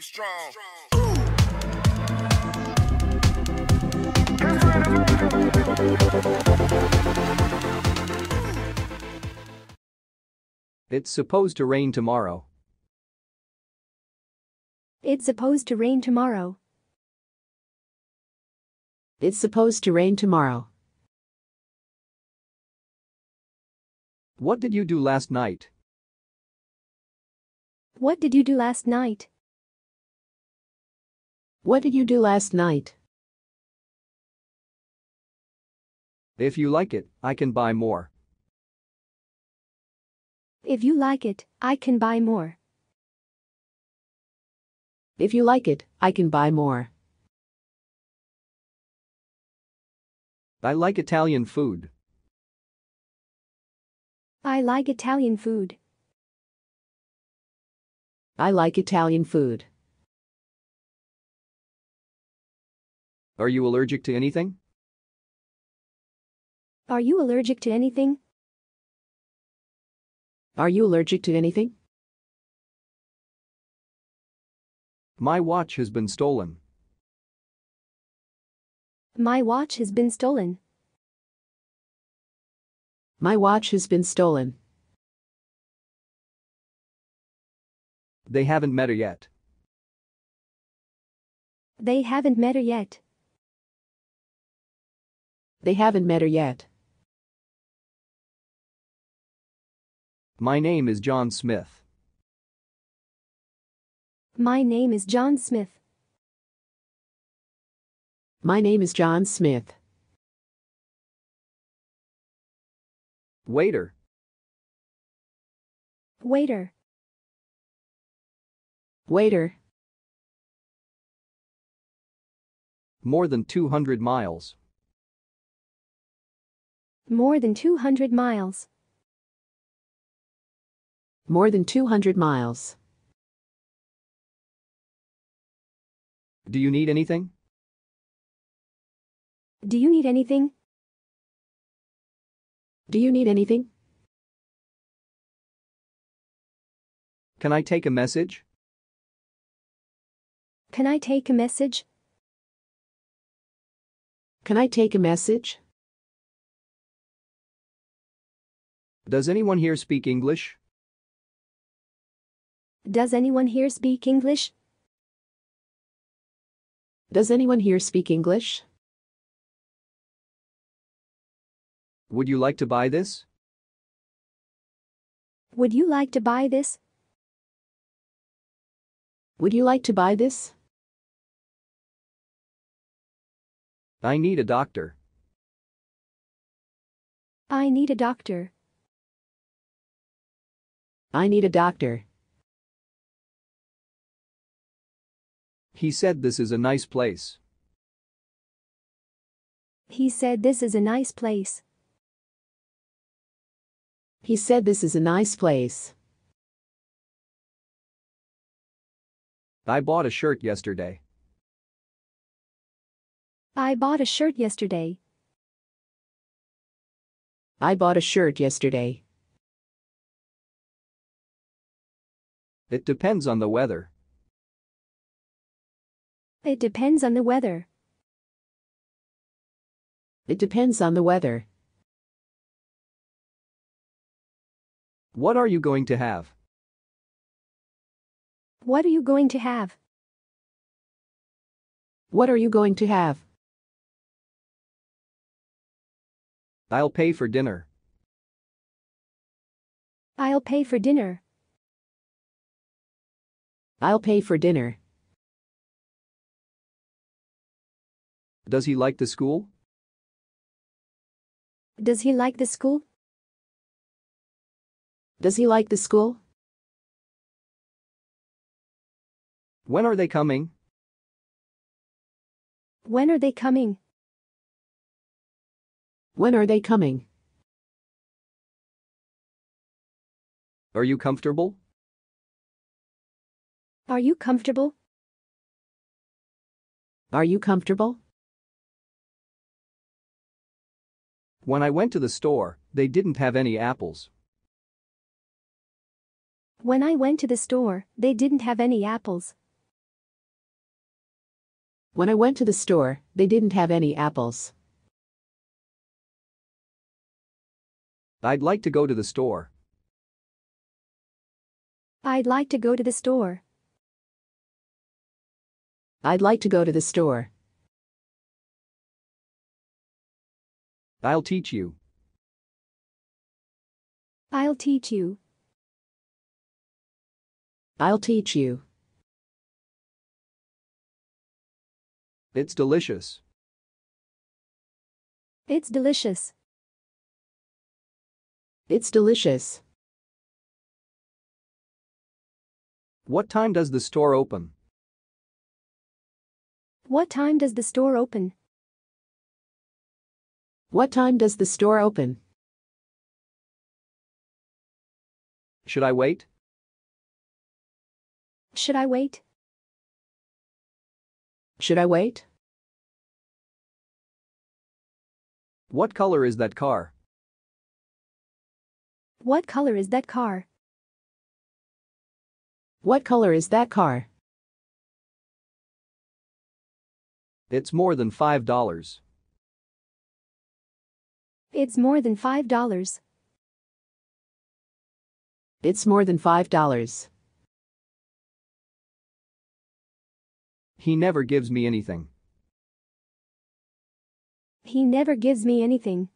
strong. It's supposed to rain tomorrow. It's supposed to rain tomorrow. It's supposed to rain tomorrow. What did you do last night? What did you do last night? What did you do last night? If you like it, I can buy more. If you like it, I can buy more. If you like it, I can buy more. I like Italian food. I like Italian food. I like Italian food. Are you allergic to anything? Are you allergic to anything? Are you allergic to anything? My watch has been stolen. My watch has been stolen. My watch has been stolen. They haven't met her yet. They haven't met her yet. They haven't met her yet. My name is John Smith. My name is John Smith. My name is John Smith. Waiter. Waiter. Waiter. More than 200 miles. More than 200 miles. More than 200 miles. Do you need anything? Do you need anything? Do you need anything? Can I take a message? Can I take a message? Can I take a message? Does anyone here speak English? Does anyone here speak English? Does anyone here speak English? Would you like to buy this? Would you like to buy this? Would you like to buy this? I need a doctor. I need a doctor. I need a doctor. He said this is a nice place. He said this is a nice place. He said this is a nice place. I bought a shirt yesterday. I bought a shirt yesterday. I bought a shirt yesterday. It depends on the weather. It depends on the weather. It depends on the weather. What are you going to have? What are you going to have? What are you going to have? I'll pay for dinner. I'll pay for dinner. I'll pay for dinner. Does he like the school? Does he like the school? Does he like the school? When are they coming? When are they coming? When are they coming? Are you comfortable? Are you comfortable? Are you comfortable? When I went to the store, they didn't have any apples. When I went to the store, they didn't have any apples. When I went to the store, they didn't have any apples. I'd like to go to the store. I'd like to go to the store. I'd like to go to the store. I'll teach you. I'll teach you. I'll teach you. It's delicious. It's delicious. It's delicious. What time does the store open? What time does the store open? What time does the store open? Should I wait? Should I wait? Should I wait? What color is that car? What color is that car? What color is that car? It's more than $5. It's more than $5. It's more than $5. He never gives me anything. He never gives me anything.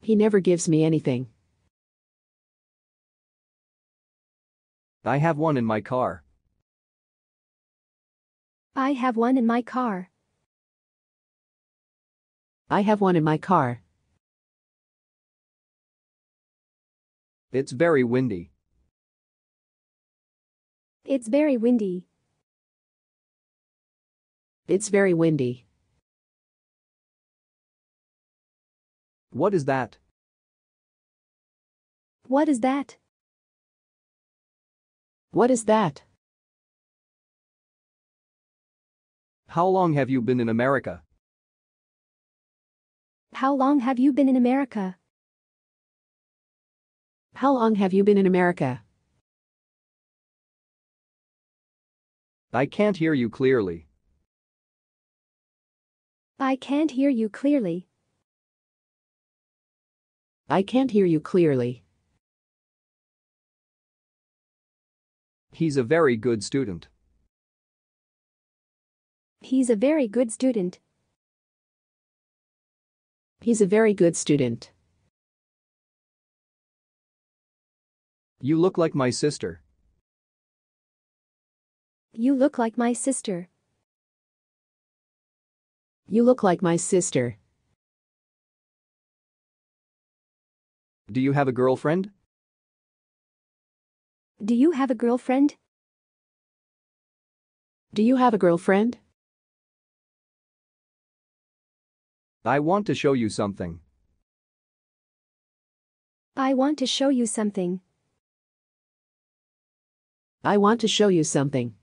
He never gives me anything. I have one in my car. I have one in my car. I have one in my car. It's very windy. It's very windy. It's very windy. What is that? What is that? What is that? How long have you been in America? How long have you been in America? How long have you been in America? I can't hear you clearly. I can't hear you clearly. I can't hear you clearly. He's a very good student. He's a very good student. He's a very good student. You look like my sister. You look like my sister. You look like my sister. Do you have a girlfriend? Do you have a girlfriend? Do you have a girlfriend? I want to show you something. I want to show you something. I want to show you something.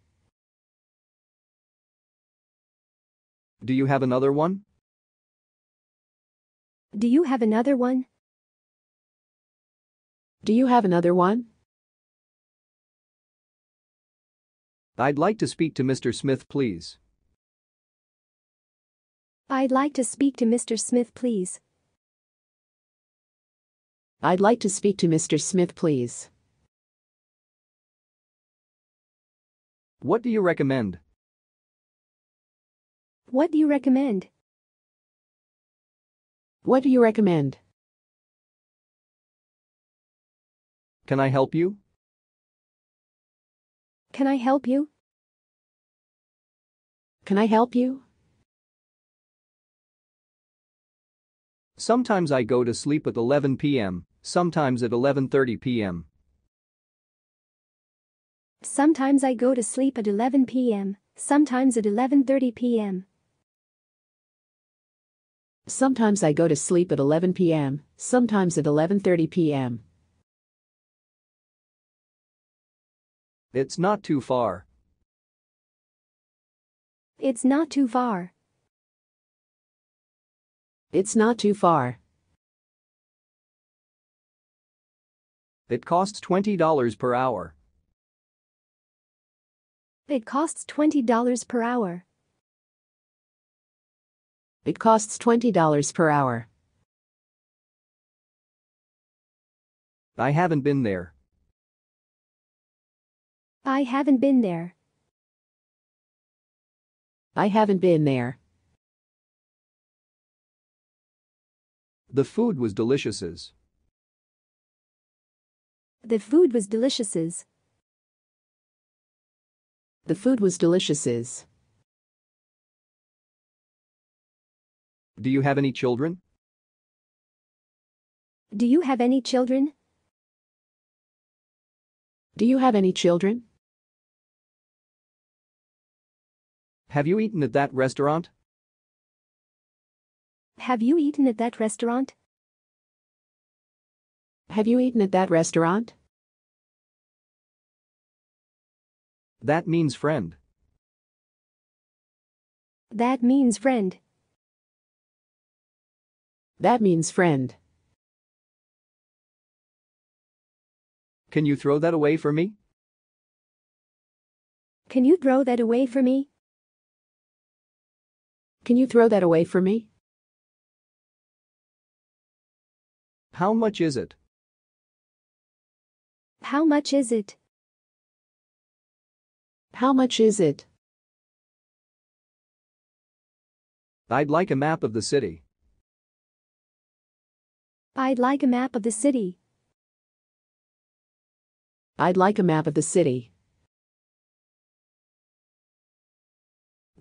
Do you have another one? Do you have another one? Do you have another one? I'd like to speak to Mr. Smith, please. I'd like to speak to Mr. Smith, please. I'd like to speak to Mr. Smith, please. What do you recommend? What do you recommend? What do you recommend? Can I help you? Can I help you? Can I help you? Sometimes I go to sleep at 11 p.m., sometimes at 11.30 p.m. Sometimes I go to sleep at 11 p.m., sometimes at 11.30 p.m. Sometimes I go to sleep at 11 p.m., sometimes at 11.30 p.m. It's not too far. It's not too far. It's not too far. It costs $20 per hour. It costs $20 per hour. It costs $20 per hour. I haven't been there. I haven't been there. I haven't been there. The food was deliciouses. The food was deliciouses. The food was deliciouses. Do you have any children? Do you have any children? Do you have any children? Have you eaten at that restaurant? Have you eaten at that restaurant? Have you eaten at that restaurant? That means friend. That means friend. That means friend. Can you throw that away for me? Can you throw that away for me? Can you throw that away for me? How much is it? How much is it? How much is it? I'd like a map of the city. I'd like a map of the city. I'd like a map of the city.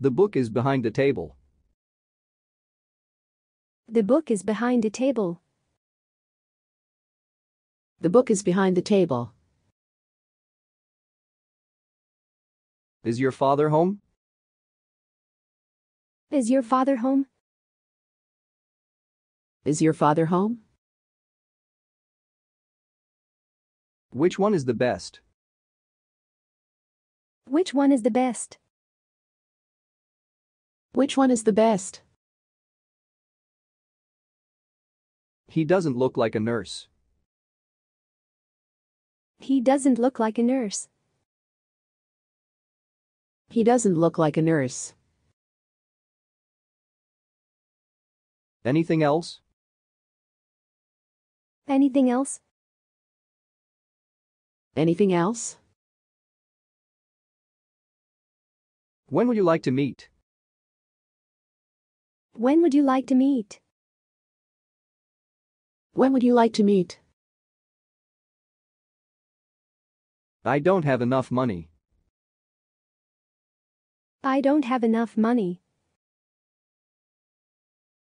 The book is behind the table. The book is behind the table. The book is behind the table. Is your father home? Is your father home? Is your father home? Which one is the best? Which one is the best? Which one is the best? He doesn't look like a nurse. He doesn't look like a nurse. He doesn't look like a nurse. Anything else? Anything else? Anything else? When would you like to meet? When would you like to meet? When would you like to meet? I don't have enough money. I don't have enough money.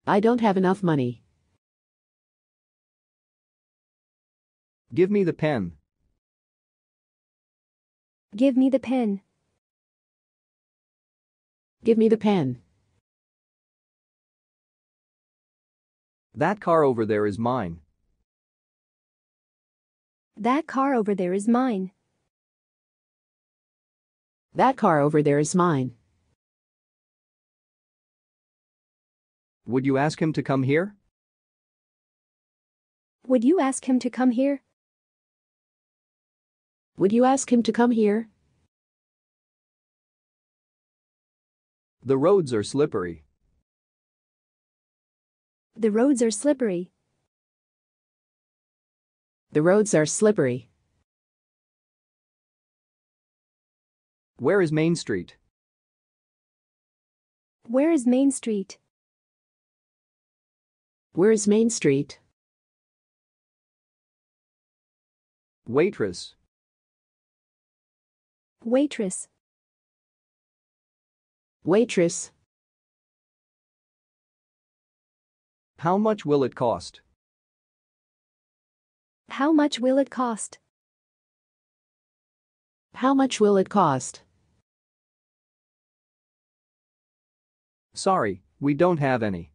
I don't have enough money. Give me the pen. Give me the pen. Give me the pen. That car over there is mine. That car over there is mine. That car over there is mine. Would you ask him to come here? Would you ask him to come here? Would you ask him to come here? The roads are slippery. The roads are slippery. The roads are slippery. Where is Main Street? Where is Main Street? Where is Main Street? Waitress. Waitress. Waitress. How much will it cost? How much will it cost? How much will it cost? Sorry, we don't have any.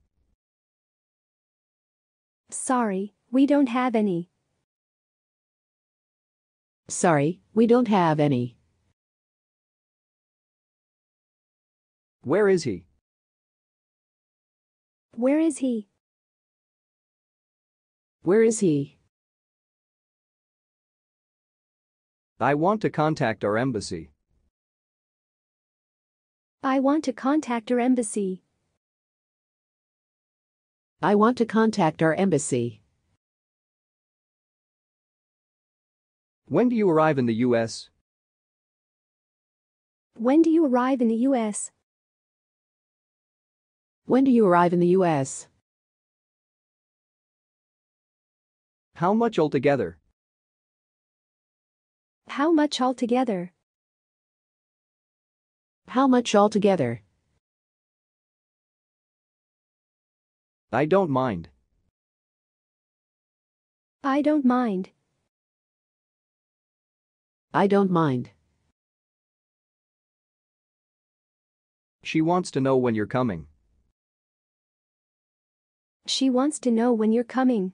Sorry, we don't have any. Sorry, we don't have any. Where is he? Where is he? Where is he? I want to contact our embassy. I want to contact our embassy. I want to contact our embassy. When do you arrive in the U.S.? When do you arrive in the U.S.? When do you arrive in the U.S.? How much altogether? How much altogether? How much altogether? I don't mind. I don't mind. I don't mind. She wants to know when you're coming. She wants to know when you're coming.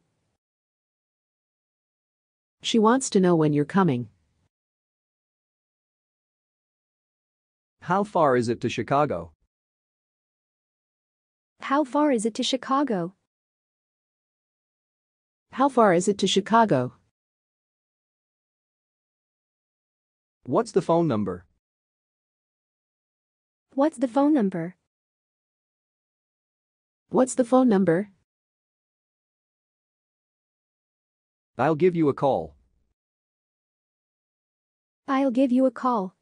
She wants to know when you're coming. How far is it to Chicago? How far is it to Chicago? How far is it to Chicago? What's the phone number? What's the phone number? What's the phone number? I'll give you a call. I'll give you a call.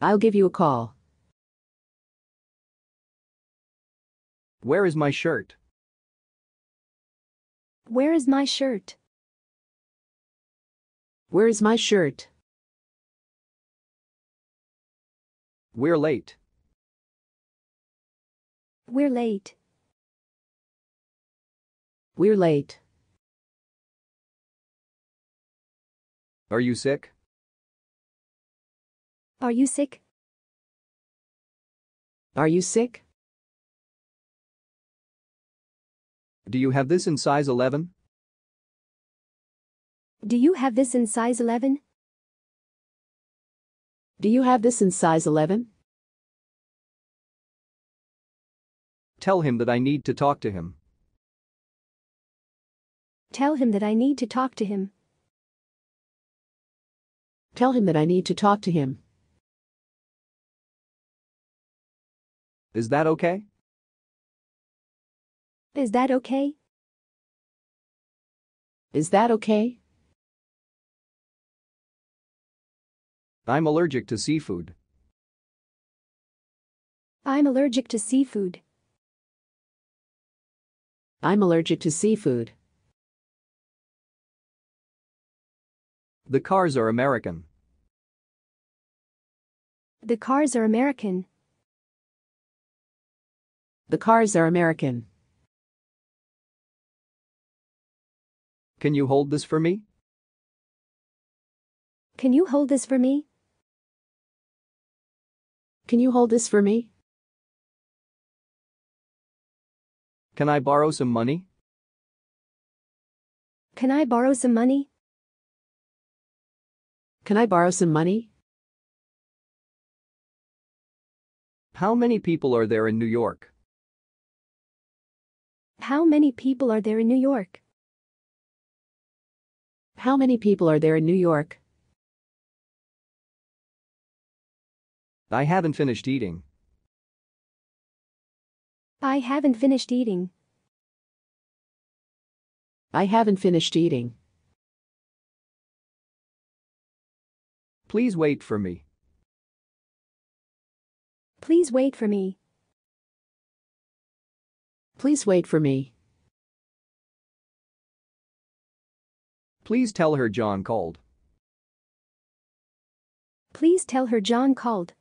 I'll give you a call. Where is my shirt? Where is my shirt? Where is my shirt? We're late. We're late. We're late. Are you sick? Are you sick? Are you sick? Do you have this in size 11? Do you have this in size 11? Do you have this in size 11? Tell him that I need to talk to him. Tell him that I need to talk to him. Tell him that I need to talk to him. Is that okay? Is that okay? Is that okay? I'm allergic to seafood. I'm allergic to seafood. I'm allergic to seafood. The cars are American. The cars are American. The cars are American. Can you hold this for me? Can you hold this for me? Can you hold this for me? Can I borrow some money? Can I borrow some money? Can I borrow some money? How many people are there in New York? How many people are there in New York? How many people are there in New York? I haven't finished eating. I haven't finished eating. I haven't finished eating. Please wait for me. Please wait for me. Please wait for me. Please tell her John called. Please tell her John called.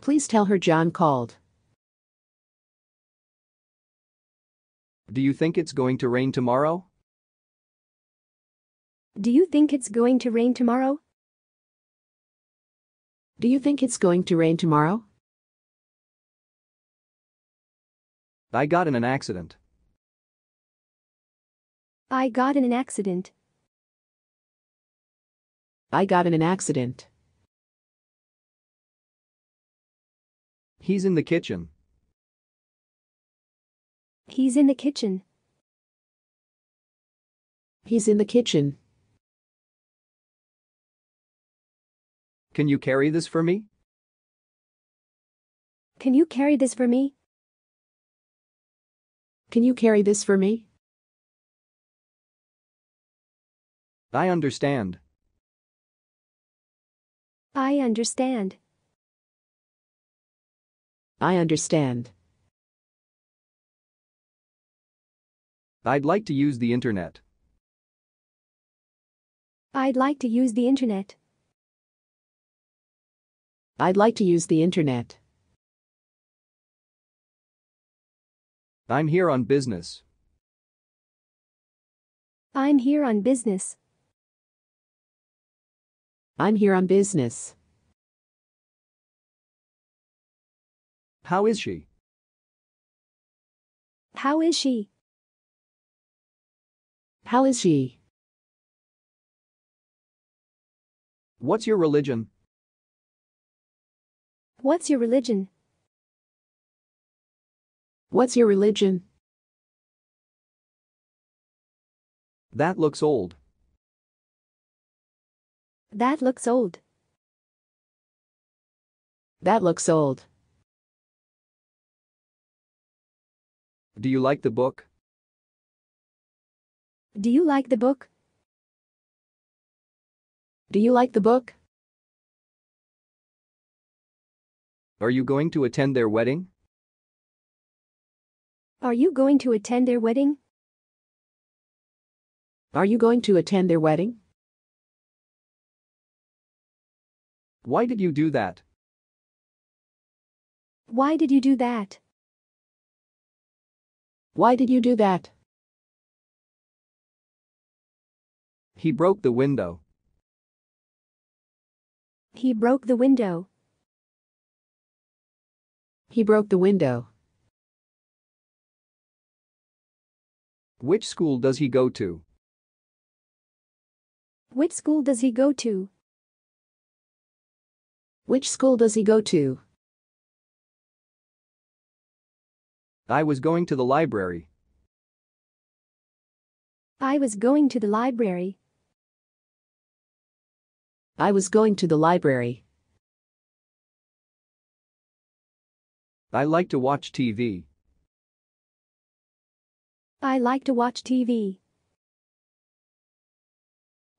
Please tell her John called. Do you think it's going to rain tomorrow? Do you think it's going to rain tomorrow? Do you think it's going to rain tomorrow? I got in an accident. I got in an accident. I got in an accident. He's in the kitchen. He's in the kitchen. He's in the kitchen. Can you carry this for me? Can you carry this for me? Can you carry this for me? I understand. I understand. I understand. I'd like to use the internet. I'd like to use the internet. I'd like to use the internet. I'm here on business. I'm here on business. I'm here on business. How is she? How is she? How is she? What's your religion? What's your religion? What's your religion? That looks old. That looks old. That looks old. Do you like the book? Do you like the book? Do you like the book? Are you going to attend their wedding? Are you going to attend their wedding? Are you going to attend their wedding? Why did you do that? Why did you do that? Why did you do that? He broke the window. He broke the window. He broke the window. Which school does he go to? Which school does he go to? Which school does he go to? I was going to the library. I was going to the library. I was going to the library. I like to watch TV. I like to watch TV.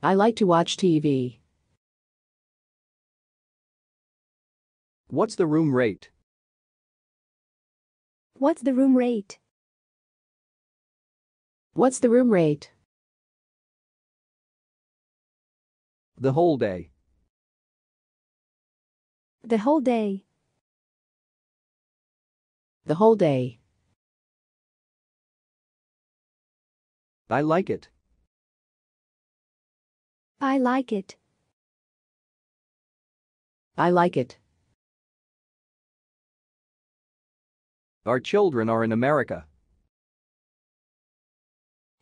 I like to watch TV. What's the room rate? What's the room rate? What's the room rate? The whole day. The whole day. The whole day. I like it. I like it. I like it. Our children are in America.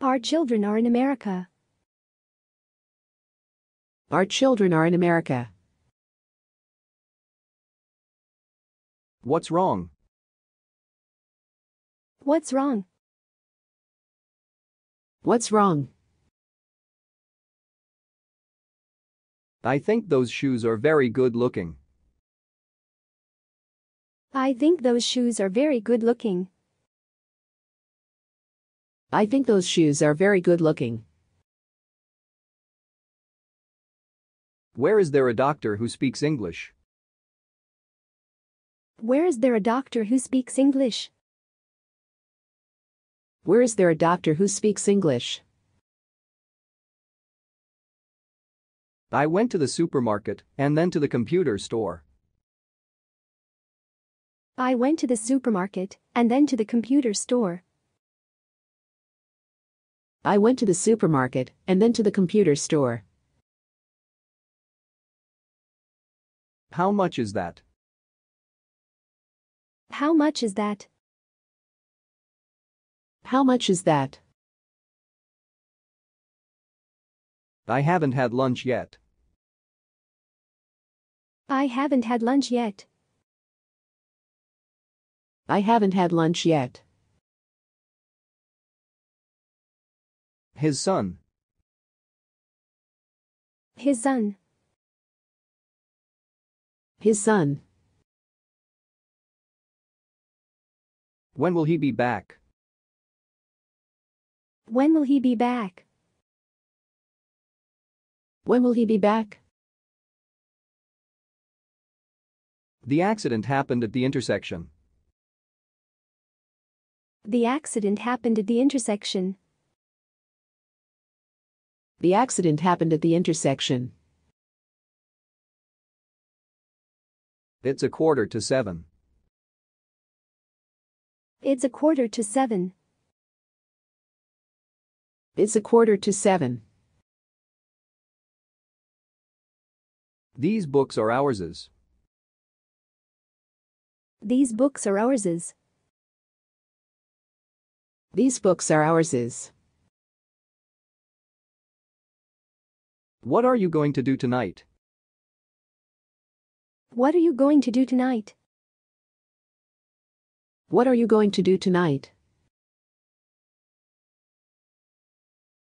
Our children are in America. Our children are in America. What's wrong? What's wrong? What's wrong? I think those shoes are very good looking. I think those shoes are very good looking. I think those shoes are very good looking. Where is there a doctor who speaks English? Where is there a doctor who speaks English? Where is there a doctor who speaks English? I went to the supermarket and then to the computer store. I went to the supermarket and then to the computer store. I went to the supermarket and then to the computer store. How much is that? How much is that? How much is that? I haven't had lunch yet. I haven't had lunch yet. I haven't had lunch yet. His son. His son. His son. When will he be back? When will he be back? When will he be back? The accident happened at the intersection. The accident happened at the intersection. The accident happened at the intersection. It's a quarter to seven. It's a quarter to seven. It's a quarter to seven. These books are ourses. These books are ourses. These books are ourses. What are you going to do tonight? What are you going to do tonight? What are you going to do tonight?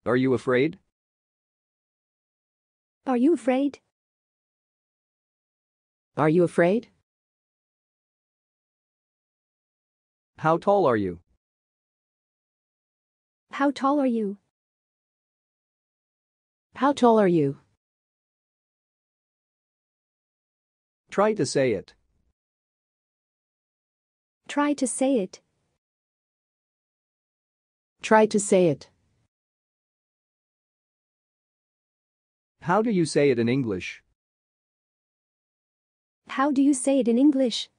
Are you afraid? Are you afraid? Are you afraid? How tall are you? How tall are you? How tall are you? Try to say it. Try to say it. Try to say it. How do you say it in English? How do you say it in English?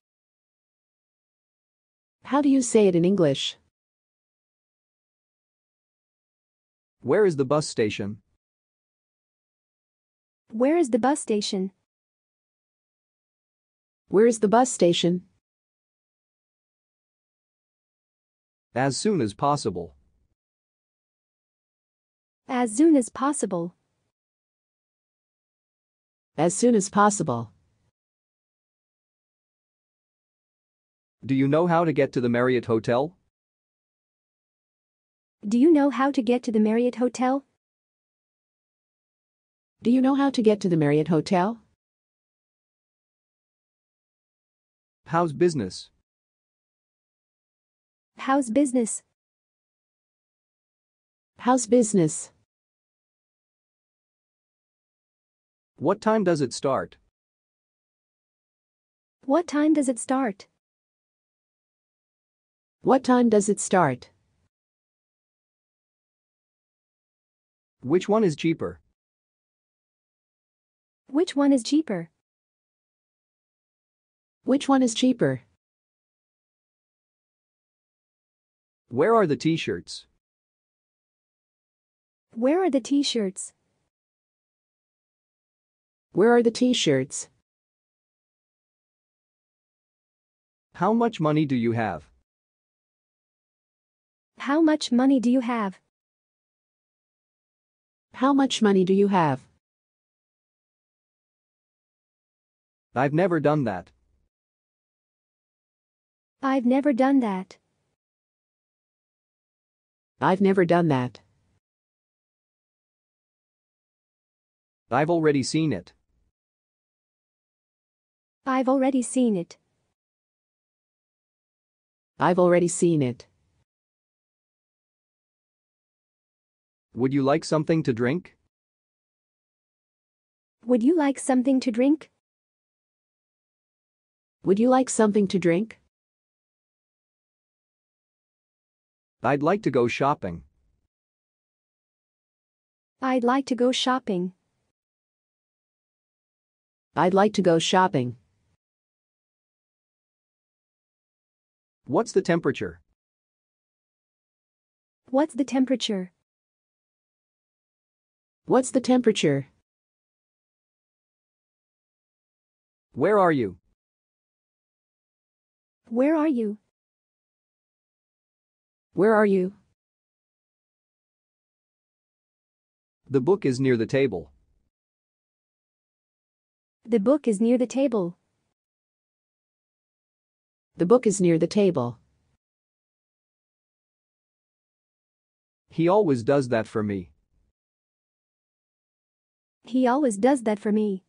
How do you say it in English? Where is the bus station? Where is the bus station? Where is the bus station? As soon as possible. As soon as possible as soon as possible. Do you know how to get to the Marriott Hotel? Do you know how to get to the Marriott Hotel? Do you know how to get to the Marriott Hotel? How's business? How's business? How's business? What time does it start? What time does it start? What time does it start? Which one is cheaper? Which one is cheaper? Which one is cheaper? Where are the t-shirts? Where are the t-shirts? Where are the t-shirts? How much money do you have? How much money do you have? How much money do you have? I've never done that. I've never done that. I've never done that. I've already seen it. I've already seen it. I've already seen it. Would you like something to drink? Would you like something to drink? Would you like something to drink? I'd like to go shopping. I'd like to go shopping. I'd like to go shopping. What's the temperature? What's the temperature? What's the temperature? Where are you? Where are you? Where are you? The book is near the table. The book is near the table. The book is near the table. He always does that for me. He always does that for me.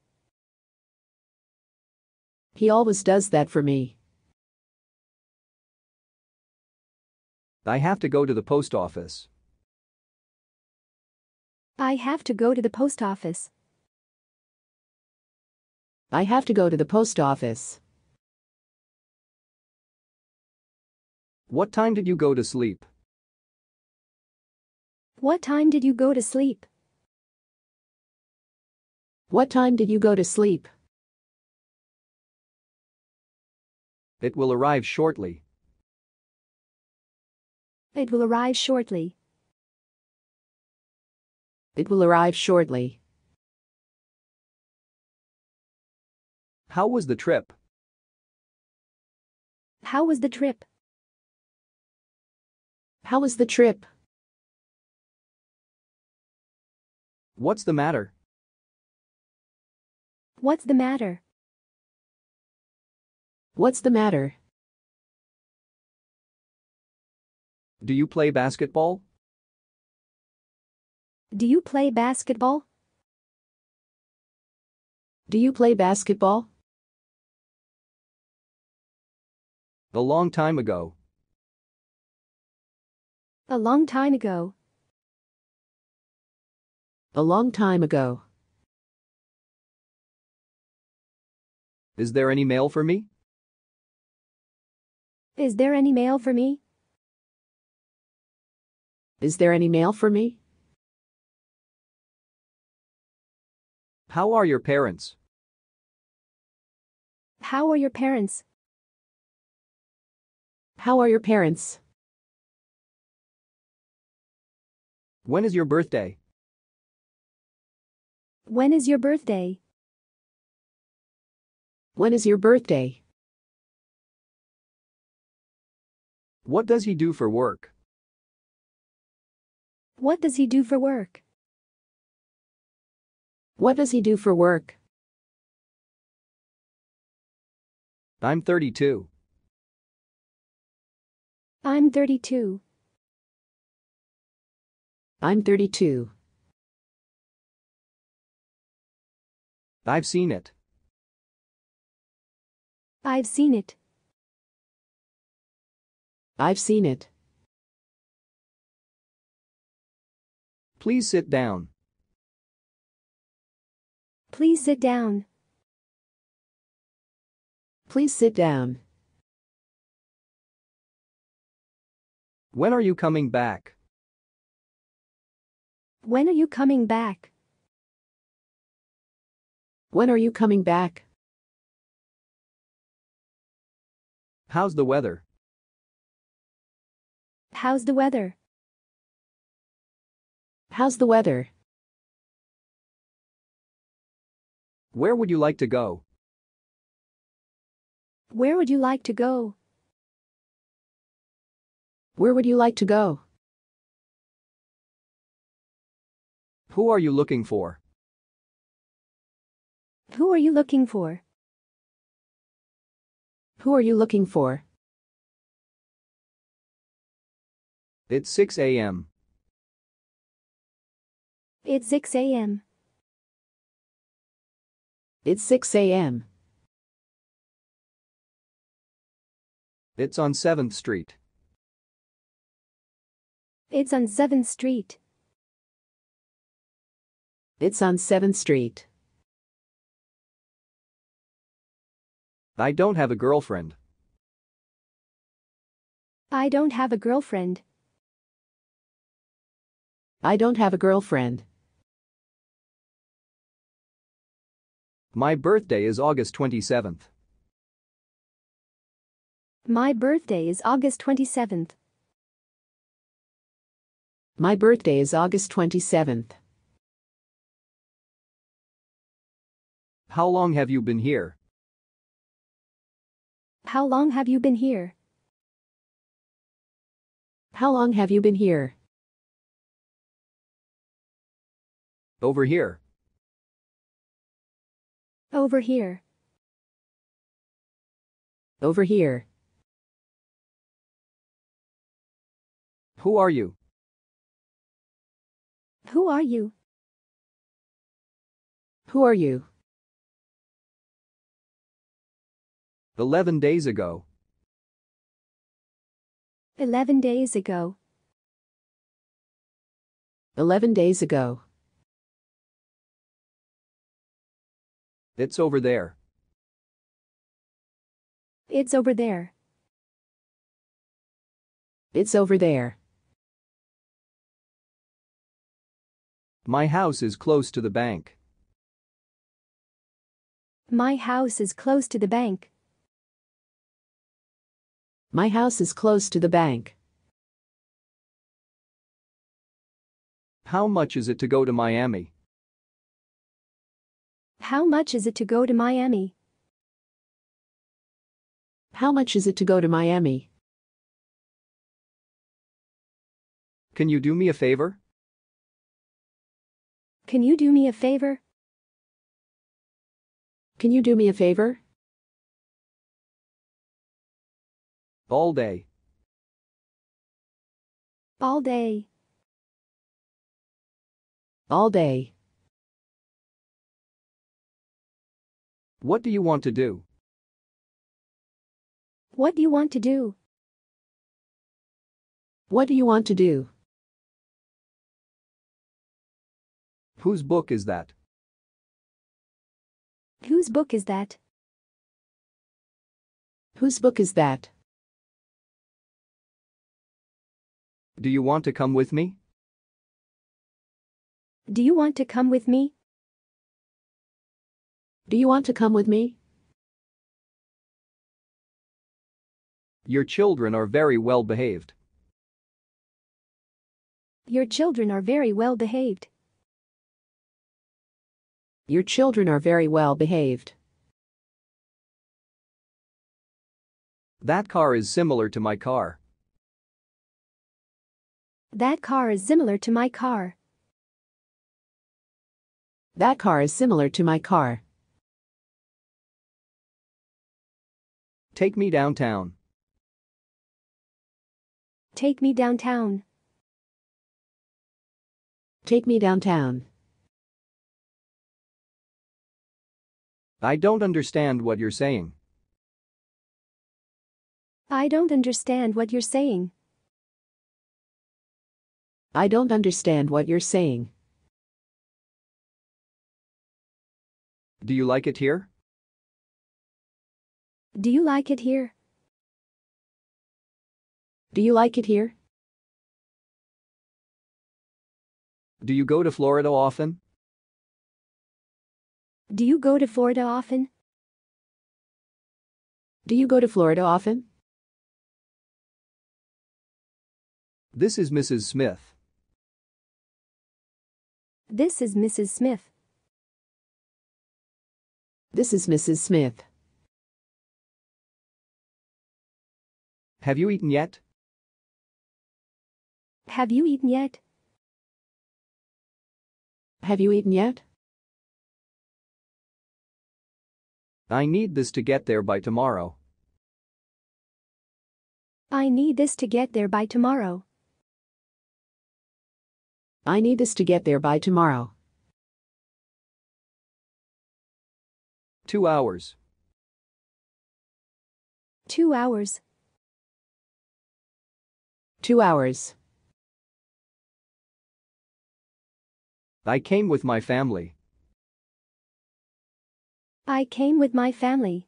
He always does that for me. I have to go to the post office. I have to go to the post office. I have to go to the post office. What time did you go to sleep? What time did you go to sleep? What time did you go to sleep? It will arrive shortly. It will arrive shortly. It will arrive shortly. How was the trip? How was the trip? How was the trip? What's the matter? What's the matter? What's the matter? Do you play basketball? Do you play basketball? Do you play basketball? A long time ago. A long time ago. A long time ago. Is there any mail for me? Is there any mail for me? Is there any mail for me? How are your parents? How are your parents? How are your parents? When is your birthday? When is your birthday? When is your birthday? What does he do for work? What does he do for work? What does he do for work? I'm 32. I'm 32. I'm 32. I've seen it. I've seen it. I've seen it. Please sit down. Please sit down. Please sit down. When are you coming back? When are you coming back? When are you coming back? How's the weather? How's the weather? How's the weather? Where would you like to go? Where would you like to go? Where would you like to go? Who are you looking for? Who are you looking for? Who are you looking for? It's 6 a.m. It's 6 a.m. It's 6 a.m. It's on 7th Street. It's on 7th Street. It's on 7th Street. I don't have a girlfriend. I don't have a girlfriend. I don't have a girlfriend. My birthday is August 27th. My birthday is August 27th. My birthday is August 27th. How long have you been here? How long have you been here? How long have you been here? Over here. Over here. Over here. Who are you? Who are you? Who are you? 11 days ago. 11 days ago. 11 days ago. It's over there. It's over there. It's over there. My house is close to the bank. My house is close to the bank. My house is close to the bank. How much is it to go to Miami? How much is it to go to Miami? How much is it to go to Miami? Can you do me a favor? Can you do me a favor? Can you do me a favor? All day. All day. All day. What do you want to do? What do you want to do? What do you want to do? Whose book is that? Whose book is that? Whose book is that? Do you want to come with me? Do you want to come with me? Do you want to come with me? Your children are very well behaved. Your children are very well behaved. Your children are very well behaved. That car is similar to my car. That car is similar to my car. That car is similar to my car. Take me downtown. Take me downtown. Take me downtown. I don't understand what you're saying. I don't understand what you're saying. I don't understand what you're saying. Do you like it here? Do you like it here? Do you like it here? Do you go to Florida often? Do you go to Florida often? Do you go to Florida often? This is Mrs. Smith. This is Mrs. Smith. This is Mrs. Smith. Have you eaten yet? Have you eaten yet? Have you eaten yet? I need this to get there by tomorrow. I need this to get there by tomorrow. I need this to get there by tomorrow. Two hours. Two hours. Two hours. I came with my family. I came with my family.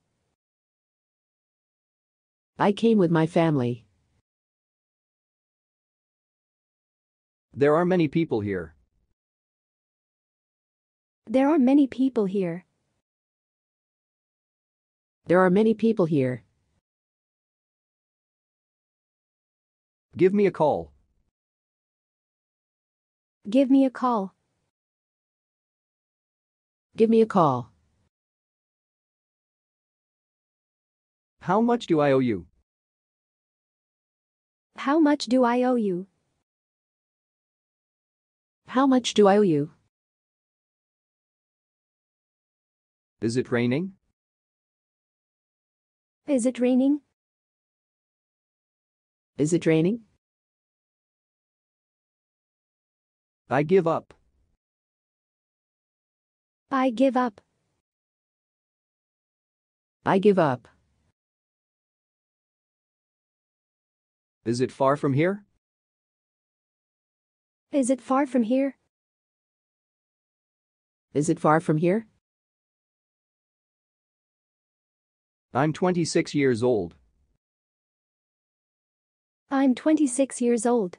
I came with my family. There are many people here. There are many people here. There are many people here. Give me a call. Give me a call. Give me a call. How much do I owe you? How much do I owe you? How much do I owe you? Is it raining? Is it raining? Is it raining? I give up. I give up. I give up. Is it far from here? Is it far from here? Is it far from here? I'm 26 years old. I'm 26 years old.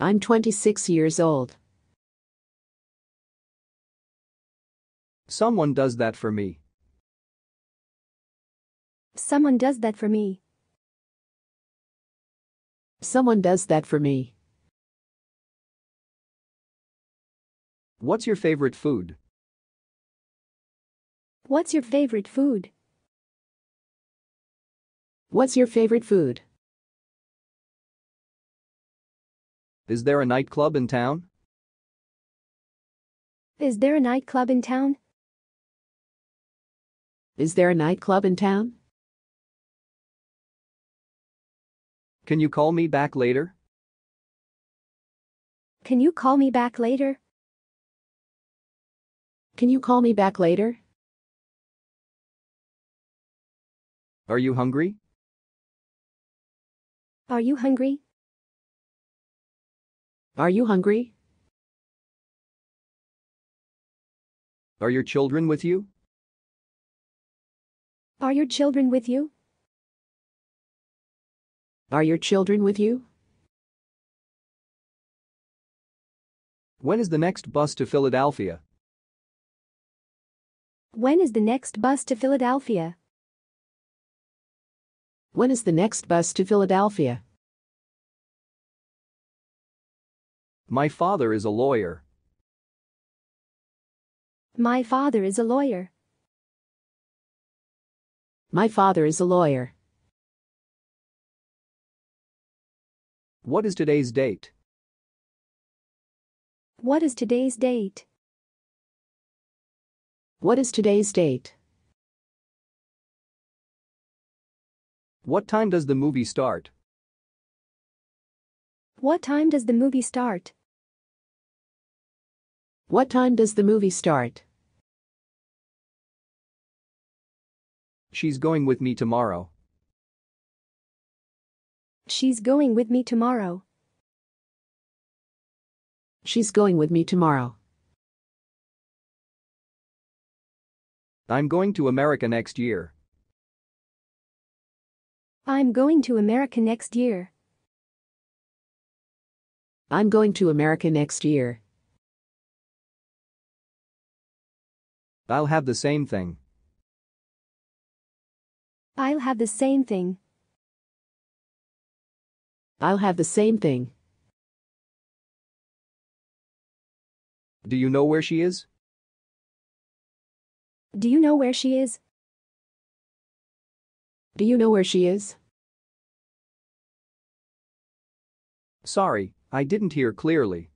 I'm 26 years old. Someone does that for me. Someone does that for me. Someone does that for me. What's your favorite food? What's your favorite food? What's your favorite food? Is there a nightclub in town? Is there a nightclub in town? Is there a nightclub in town? Can you call me back later? Can you call me back later? Can you call me back later? Are you hungry? Are you hungry? Are you hungry? Are your children with you? Are your children with you? Are your children with you? When is the next bus to Philadelphia? When is the next bus to Philadelphia? When is the next bus to Philadelphia? My father is a lawyer. My father is a lawyer. My father is a lawyer. What is today's date? What is today's date? What is today's date? What time does the movie start? What time does the movie start? What time does the movie start? She's going with me tomorrow. She's going with me tomorrow. She's going with me tomorrow. I'm going to America next year. I'm going to America next year. I'm going to America next year. I'll have the same thing. I'll have the same thing. I'll have the same thing. Do you know where she is? Do you know where she is? Do you know where she is? Sorry, I didn't hear clearly.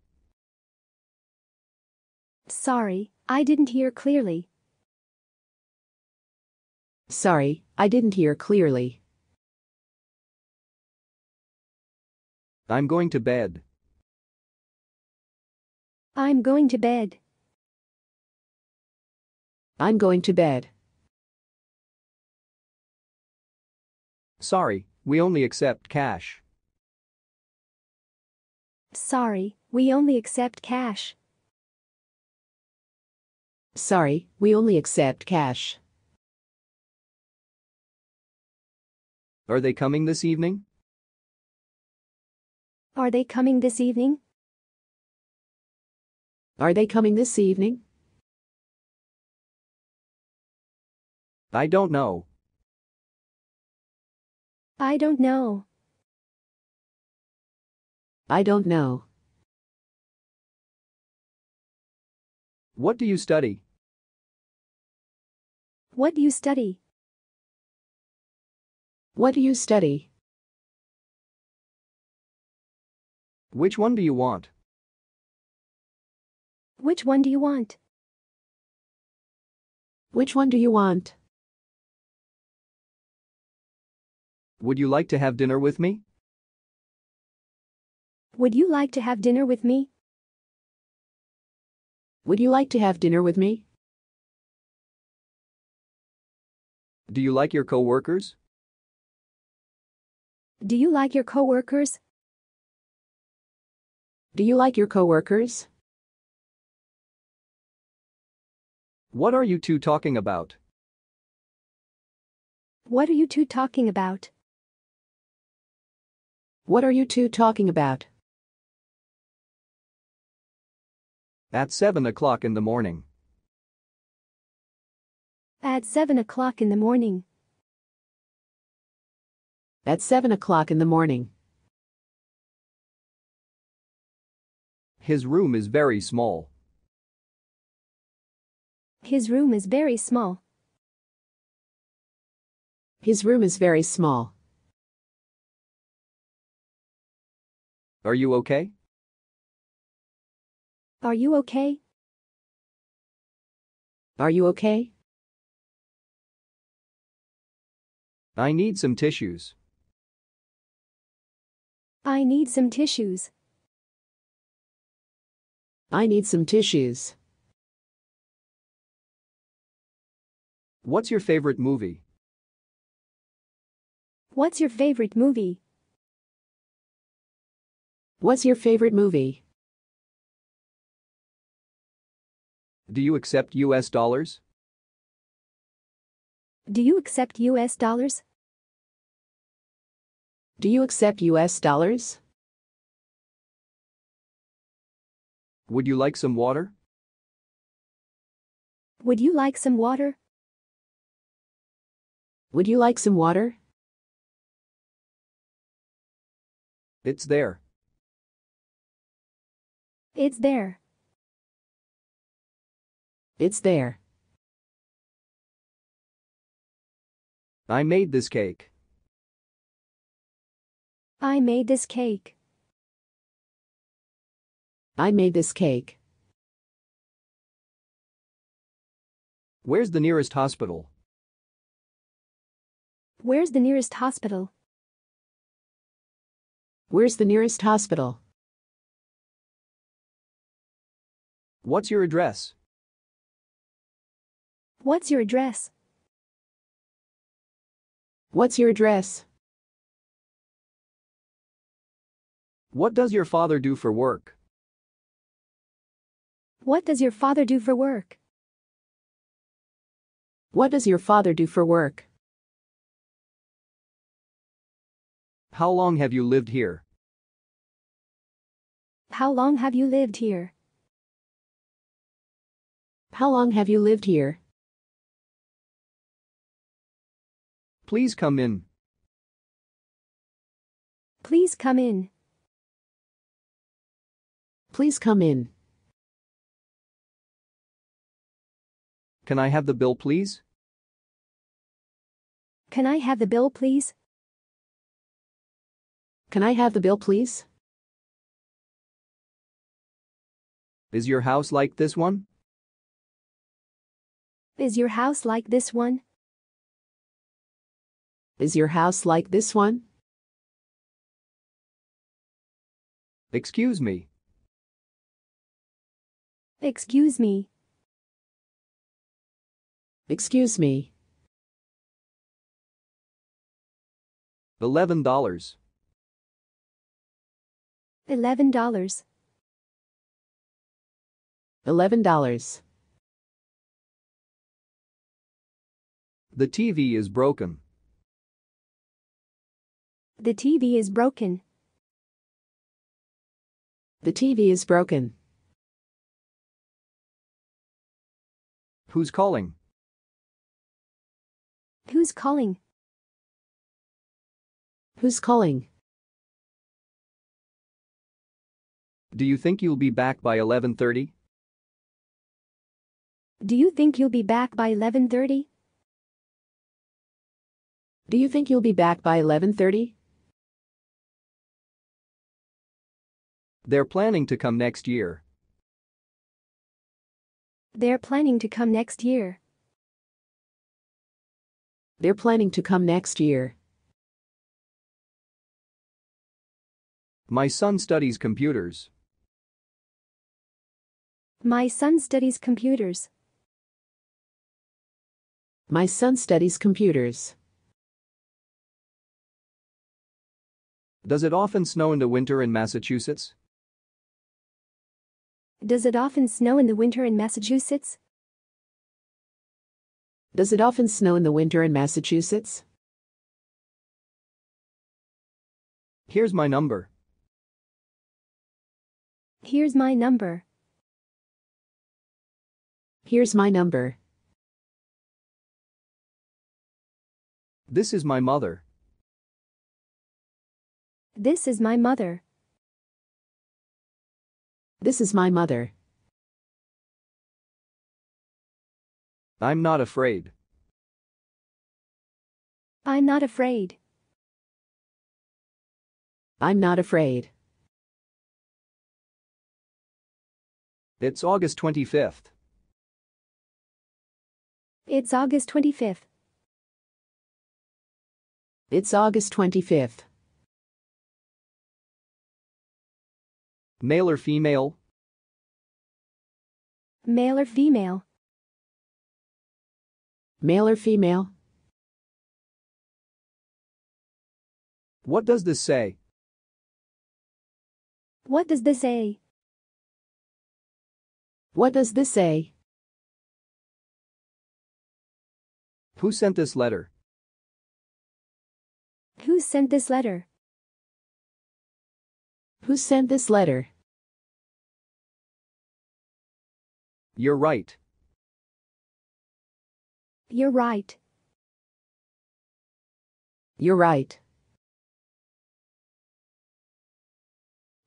Sorry, I didn't hear clearly. Sorry, I didn't hear clearly. I'm going to bed. I'm going to bed. I'm going to bed. Sorry, we only accept cash. Sorry, we only accept cash. Sorry, we only accept cash. Are they coming this evening? Are they coming this evening? Are they coming this evening? I don't know. I don't know. I don't know. What do you study? What do you study? What do you study? Which one do you want? Which one do you want? Which one do you want? Would you like to have dinner with me? Would you like to have dinner with me? Would you like to have dinner with me? Do you like your coworkers? Do you like your coworkers? Do you like your coworkers? What are you two talking about? What are you two talking about? What are you two talking about? At 7 o'clock in the morning. At 7 o'clock in the morning. At 7 o'clock in the morning. His room is very small. His room is very small. His room is very small. Are you okay? Are you okay? Are you okay? I need some tissues. I need some tissues. I need some tissues. What's your favorite movie? What's your favorite movie? What's your favorite movie? Do you accept US dollars? Do you accept US dollars? Do you accept US dollars? Would you like some water? Would you like some water? Would you like some water? It's there. It's there. It's there. I made this cake. I made this cake. I made this cake. Where's the nearest hospital? Where's the nearest hospital? Where's the nearest hospital? What's your address? What's your address? What's your address? What does your father do for work? What does your father do for work? What does your father do for work? How long have you lived here? How long have you lived here? How long have you lived here? Please come in. Please come in. Please come in. Can I have the bill, please? Can I have the bill, please? Can I have the bill, please? Is your house like this one? Is your house like this one? Is your house like this one? Excuse me. Excuse me. Excuse me. Eleven dollars. Eleven dollars. Eleven dollars. The TV is broken. The TV is broken. The TV is broken. Who's calling? Who's calling? Who's calling? Do you think you'll be back by 11:30? Do you think you'll be back by 11:30? Do you think you'll be back by 11:30? They're planning to come next year. They're planning to come next year. They're planning to come next year. My son studies computers. My son studies computers. My son studies computers. Does it often snow in the winter in Massachusetts? Does it often snow in the winter in Massachusetts? Does it often snow in the winter in Massachusetts? Here's my number. Here's my number. Here's my number. This is my mother. This is my mother. This is my mother. I'm not afraid. I'm not afraid. I'm not afraid. It's August 25th. It's August 25th. It's August 25th. Male or female? Male or female? Male or female? What does this say? What does this say? What does this say? Who sent this letter? Who sent this letter? Who sent this letter? You're right. You're right. You're right.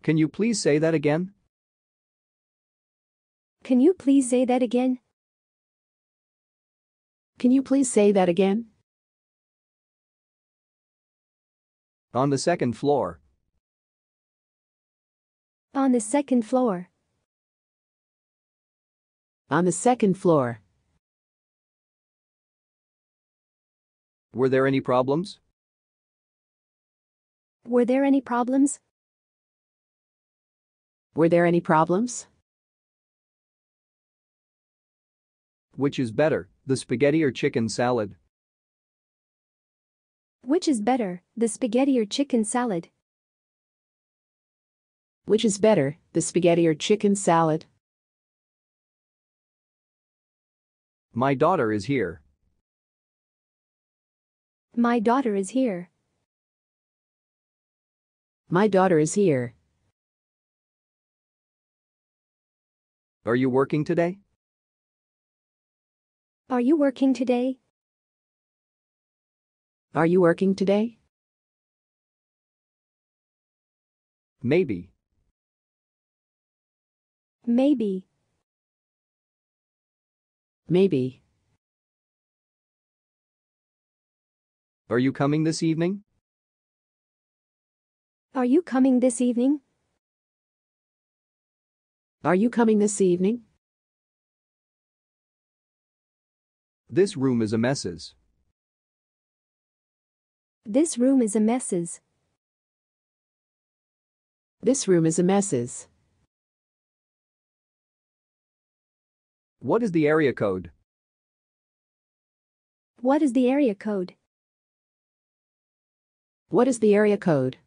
Can you please say that again? Can you please say that again? Can you please say that again? On the second floor. On the second floor. On the second floor. Were there any problems? Were there any problems? Were there any problems? Which is better, the spaghetti or chicken salad? Which is better, the spaghetti or chicken salad? Which is better, the spaghetti or chicken salad? My daughter is here. My daughter is here. My daughter is here. Are you working today? Are you working today? Are you working today? Maybe. Maybe. Maybe. Are you coming this evening? Are you coming this evening? Are you coming this evening? This room is a messes. This room is a messes. This room is a messes. What is the area code? What is the area code? What is the area code?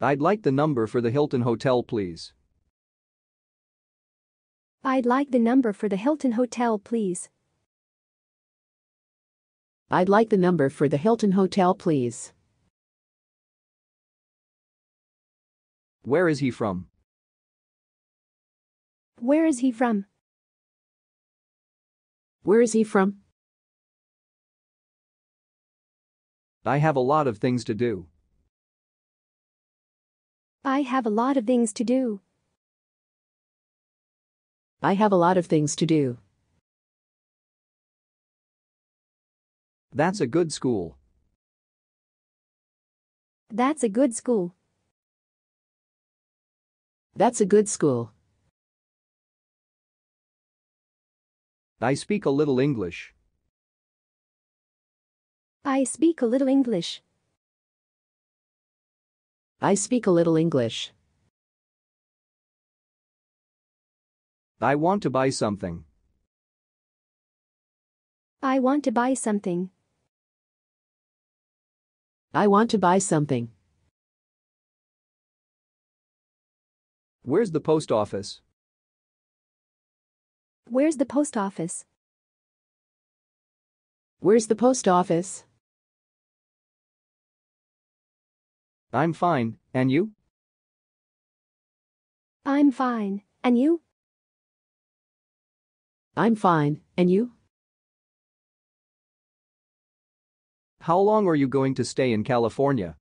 I'd like the number for the Hilton Hotel, please. I'd like the number for the Hilton Hotel, please. I'd like the number for the Hilton Hotel, please. Where is he from? Where is he from? Where is he from? I have a lot of things to do. I have a lot of things to do. I have a lot of things to do. That's a good school. That's a good school. That's a good school. I speak a little English. I speak a little English. I speak a little English. I want to buy something. I want to buy something. I want to buy something. Where's the post office? Where's the post office? Where's the post office? I'm fine, and you? I'm fine, and you? I'm fine, and you? How long are you going to stay in California?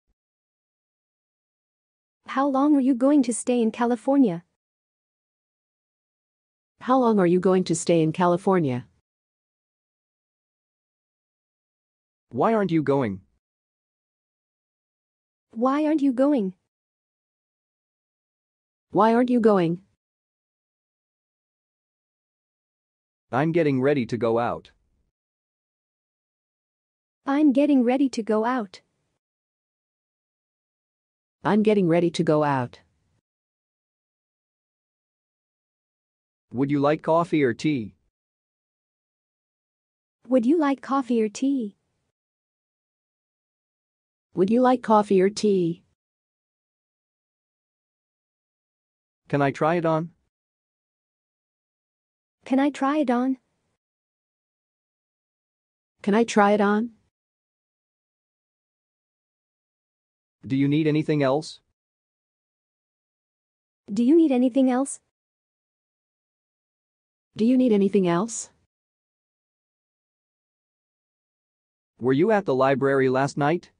How long are you going to stay in California? How long are you going to stay in California? Why aren't you going? Why aren't you going? Why aren't you going? I'm getting ready to go out. I'm getting ready to go out. I'm getting ready to go out. Would you like coffee or tea? Would you like coffee or tea? Would you like coffee or tea? Can I try it on? Can I try it on? Can I try it on? Do you need anything else? Do you need anything else? Do you need anything else? Were you at the library last night?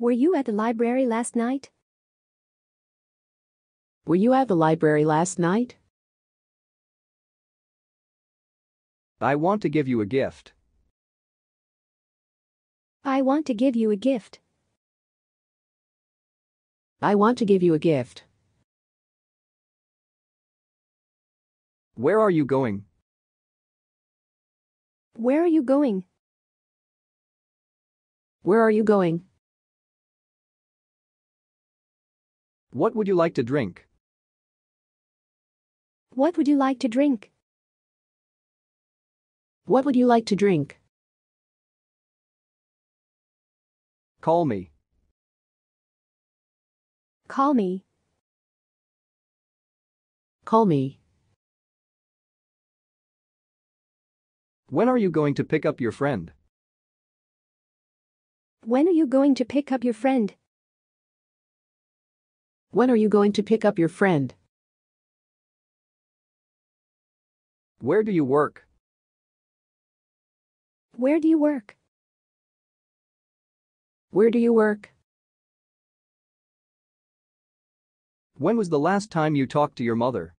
Were you at the library last night? Were you at the library last night? I want to give you a gift. I want to give you a gift. I want to give you a gift. Where are you going? Where are you going? Where are you going? What would you like to drink? What would you like to drink? What would you like to drink? Call me. Call me. Call me. When are you going to pick up your friend? When are you going to pick up your friend? When are you going to pick up your friend? Where do you work? Where do you work? Where do you work? When was the last time you talked to your mother?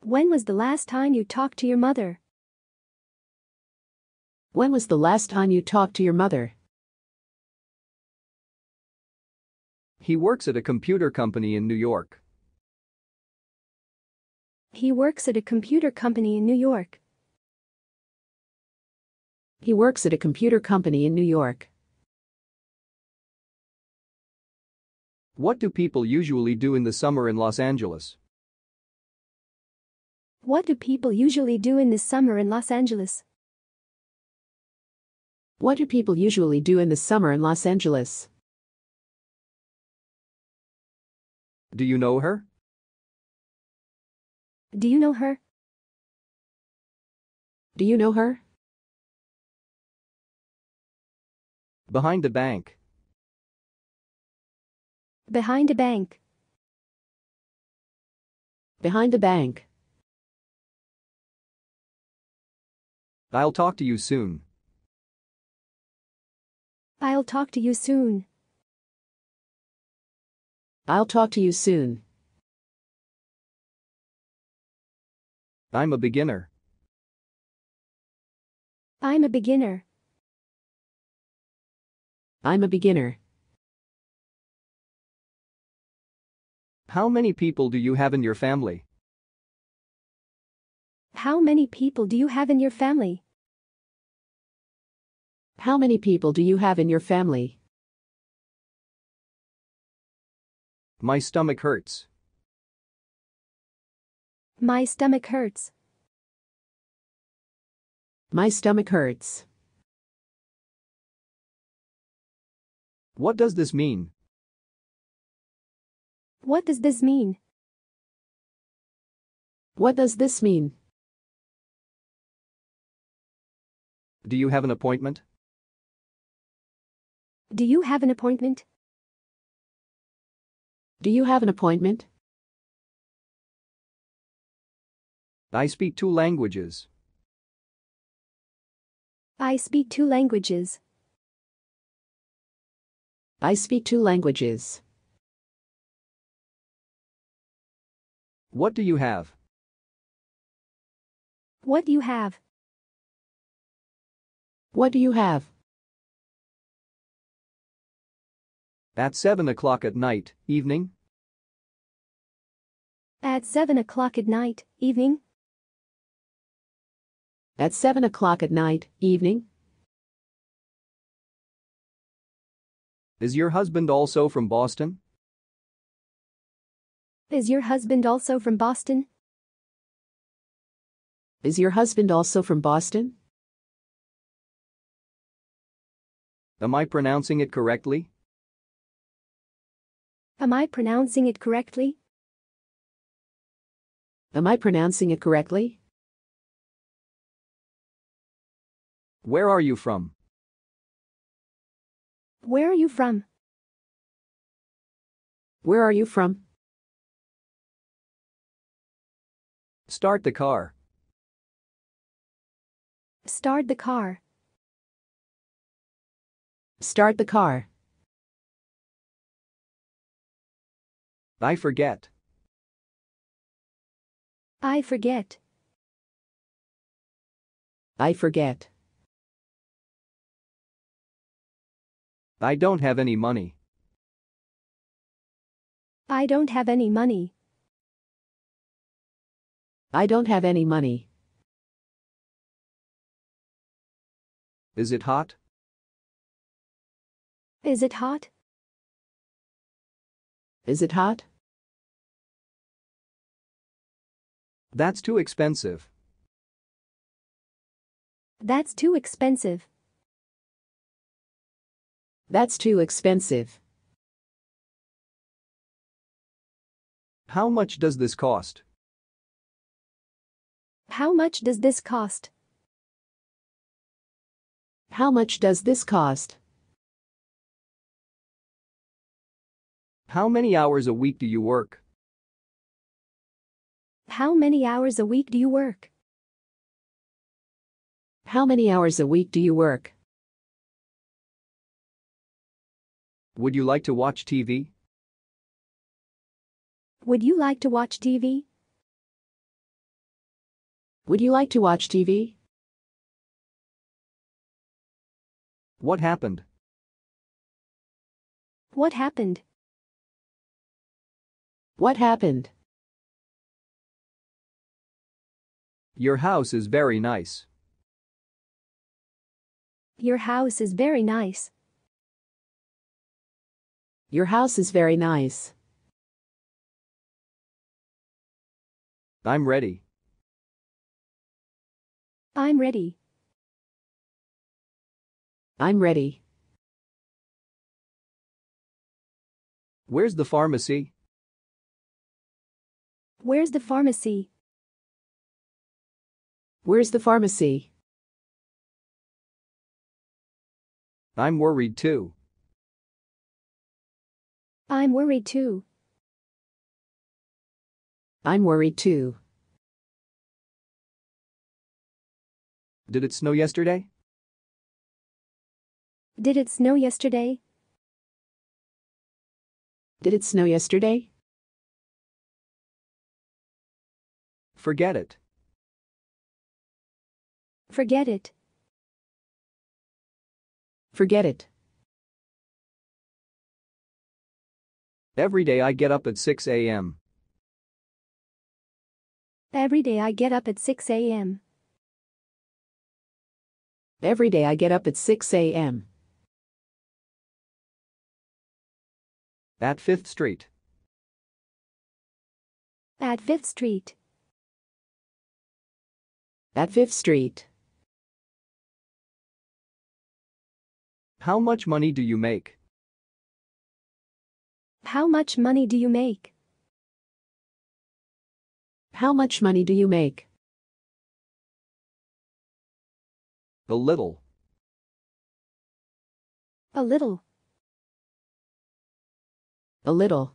When was the last time you talked to your mother? When was the last time you talked to your mother? He works at a computer company in New York. He works at a computer company in New York. He works at a computer company in New York. What do people usually do in the summer in Los Angeles? What do people usually do in the summer in Los Angeles? What do people usually do in the summer in Los Angeles? Do you know her? Do you know her? Do you know her? Behind the bank. Behind the bank. Behind the bank. I'll talk to you soon. I'll talk to you soon. I'll talk to you soon. I'm a beginner. I'm a beginner. I'm a beginner. How many people do you have in your family? How many people do you have in your family? How many people do you have in your family? My stomach hurts. My stomach hurts. My stomach hurts. What does this mean? What does this mean? What does this mean? Do you have an appointment? Do you have an appointment? Do you have an appointment? I speak two languages. I speak two languages. I speak two languages. What do you have? What do you have? What do you have? At 7 o'clock at night, evening? At 7 o'clock at night, evening? At 7 o'clock at night, evening? Is your husband also from Boston? Is your husband also from Boston? Is your husband also from Boston? Am I pronouncing it correctly? Am I pronouncing it correctly? Am I pronouncing it correctly? Where are you from? Where are you from? Where are you from? Start the car. Start the car. Start the car. I forget. I forget. I forget. I don't have any money. I don't have any money. I don't have any money. Is it hot? Is it hot? Is it hot? That's too expensive. That's too expensive. That's too expensive. How much does this cost? How much does this cost? How much does this cost? How many hours a week do you work? How many hours a week do you work? How many hours a week do you work? Would you like to watch TV? Would you like to watch TV? Would you like to watch TV? What happened? What happened? What happened? Your house is very nice. Your house is very nice. Your house is very nice. I'm ready. I'm ready. I'm ready. Where's the pharmacy? Where's the pharmacy? Where's the pharmacy? I'm worried too. I'm worried too. I'm worried too. Did it snow yesterday? Did it snow yesterday? Did it snow yesterday? Forget it. Forget it. Forget it. Every day I get up at 6 a.m. Every day I get up at 6 a.m. Every day I get up at 6 a.m. At 5th Street. At 5th Street. At 5th Street. How much money do you make? How much money do you make? How much money do you make? A little. A little. A little.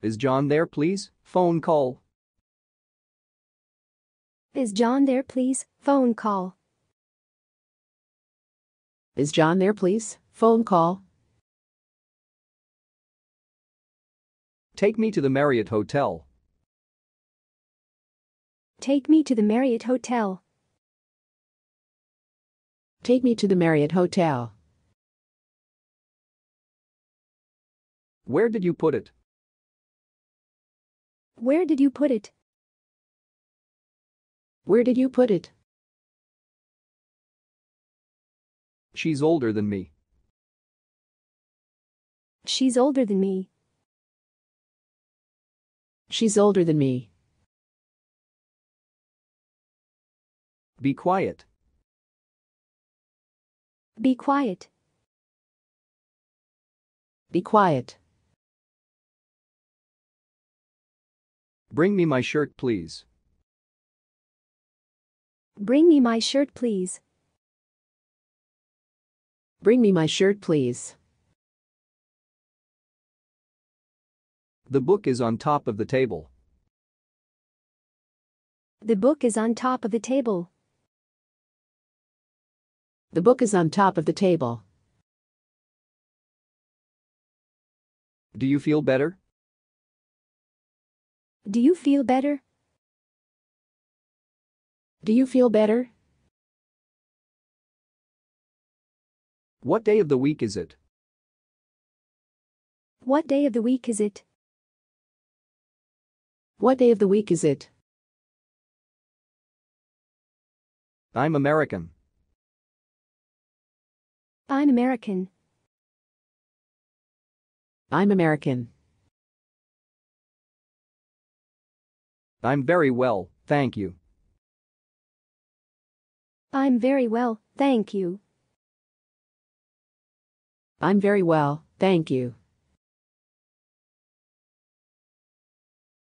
Is John there, please? Phone call. Is John there, please? Phone call. Is John there, please? Phone call. Take me to the Marriott Hotel. Take me to the Marriott Hotel. Take me to the Marriott Hotel. Where did you put it? Where did you put it? Where did you put it? She's older than me. She's older than me. She's older than me. Be quiet. Be quiet. Be quiet. Bring me my shirt, please. Bring me my shirt, please. Bring me my shirt, please. The book is on top of the table. The book is on top of the table. The book is on top of the table. Do you feel better? Do you feel better? Do you feel better? What day of the week is it? What day of the week is it? What day of the week is it? I'm American. I'm American. I'm American. I'm very well, thank you. I'm very well, thank you. I'm very well, thank you.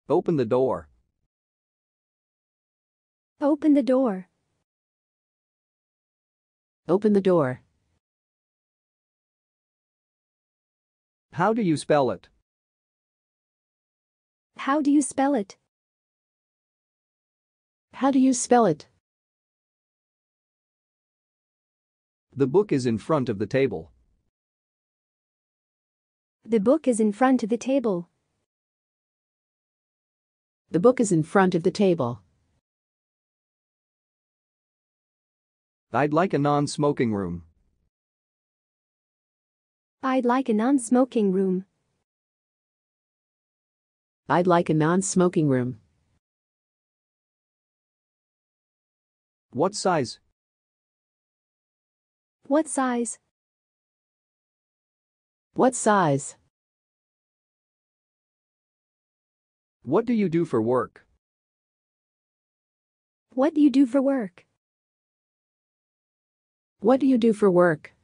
Open the door. Open the door. Open the door. How do you spell it? How do you spell it? How do you spell it? The book is in front of the table. The book is in front of the table. The book is in front of the table. I'd like a non-smoking room. I'd like a non-smoking room. I'd like a non-smoking room. What size? What size? What size? What do you do for work? What do you do for work? What do you do for work?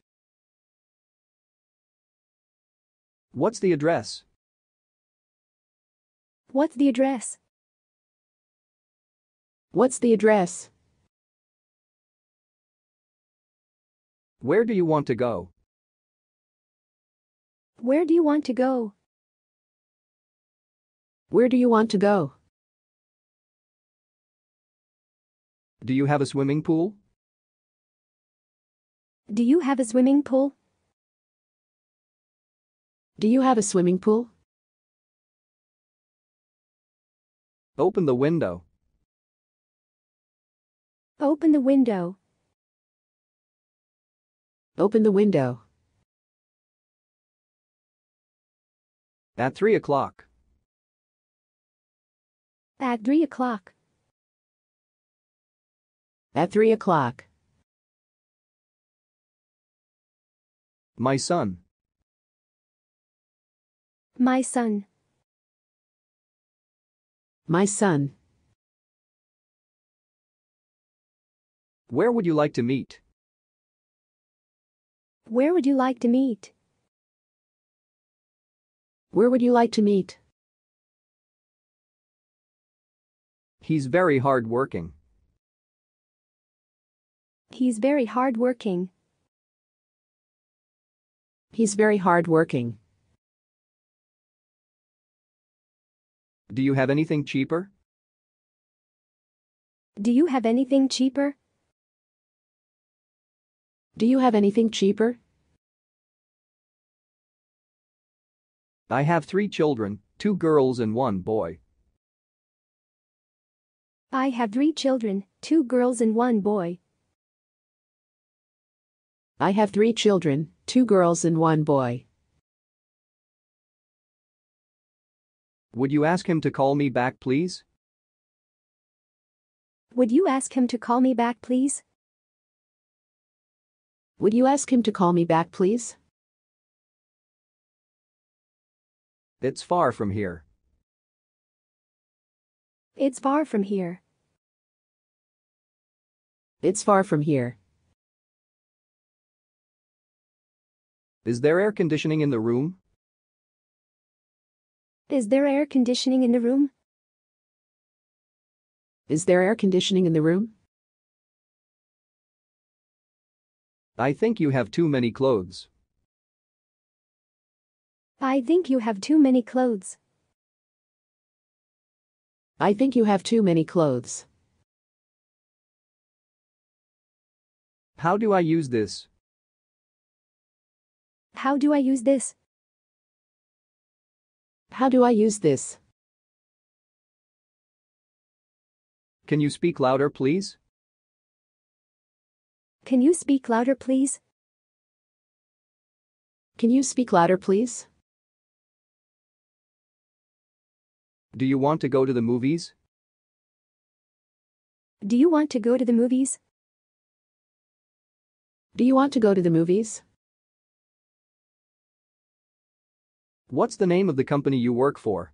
What's the address? What's the address? What's the address? Where do you want to go? Where do you want to go? Where do you want to go? Do you have a swimming pool? Do you have a swimming pool? Do you have a swimming pool? Open the window. Open the window. Open the window. At 3 o'clock. At 3 o'clock. At 3 o'clock. My son. My son. My son. Where would you like to meet? Where would you like to meet? Where would you like to meet? He's very hard working. He's very hard working. He's very hard working. Do you have anything cheaper? Do you have anything cheaper? Do you have anything cheaper? I have three children, two girls and one boy. I have three children, two girls and one boy. I have three children, two girls and one boy. Would you ask him to call me back, please? Would you ask him to call me back, please? Would you ask him to call me back, please? It's far from here. It's far from here. It's far from here. Is there air conditioning in the room? Is there air conditioning in the room? Is there air conditioning in the room? I think you have too many clothes. I think you have too many clothes. I think you have too many clothes. How do I use this? How do I use this? How do I use this? Can you speak louder, please? Can you speak louder, please? Can you speak louder, please? Do you want to go to the movies? Do you want to go to the movies? Do you want to go to the movies? What's the name of the company you work for?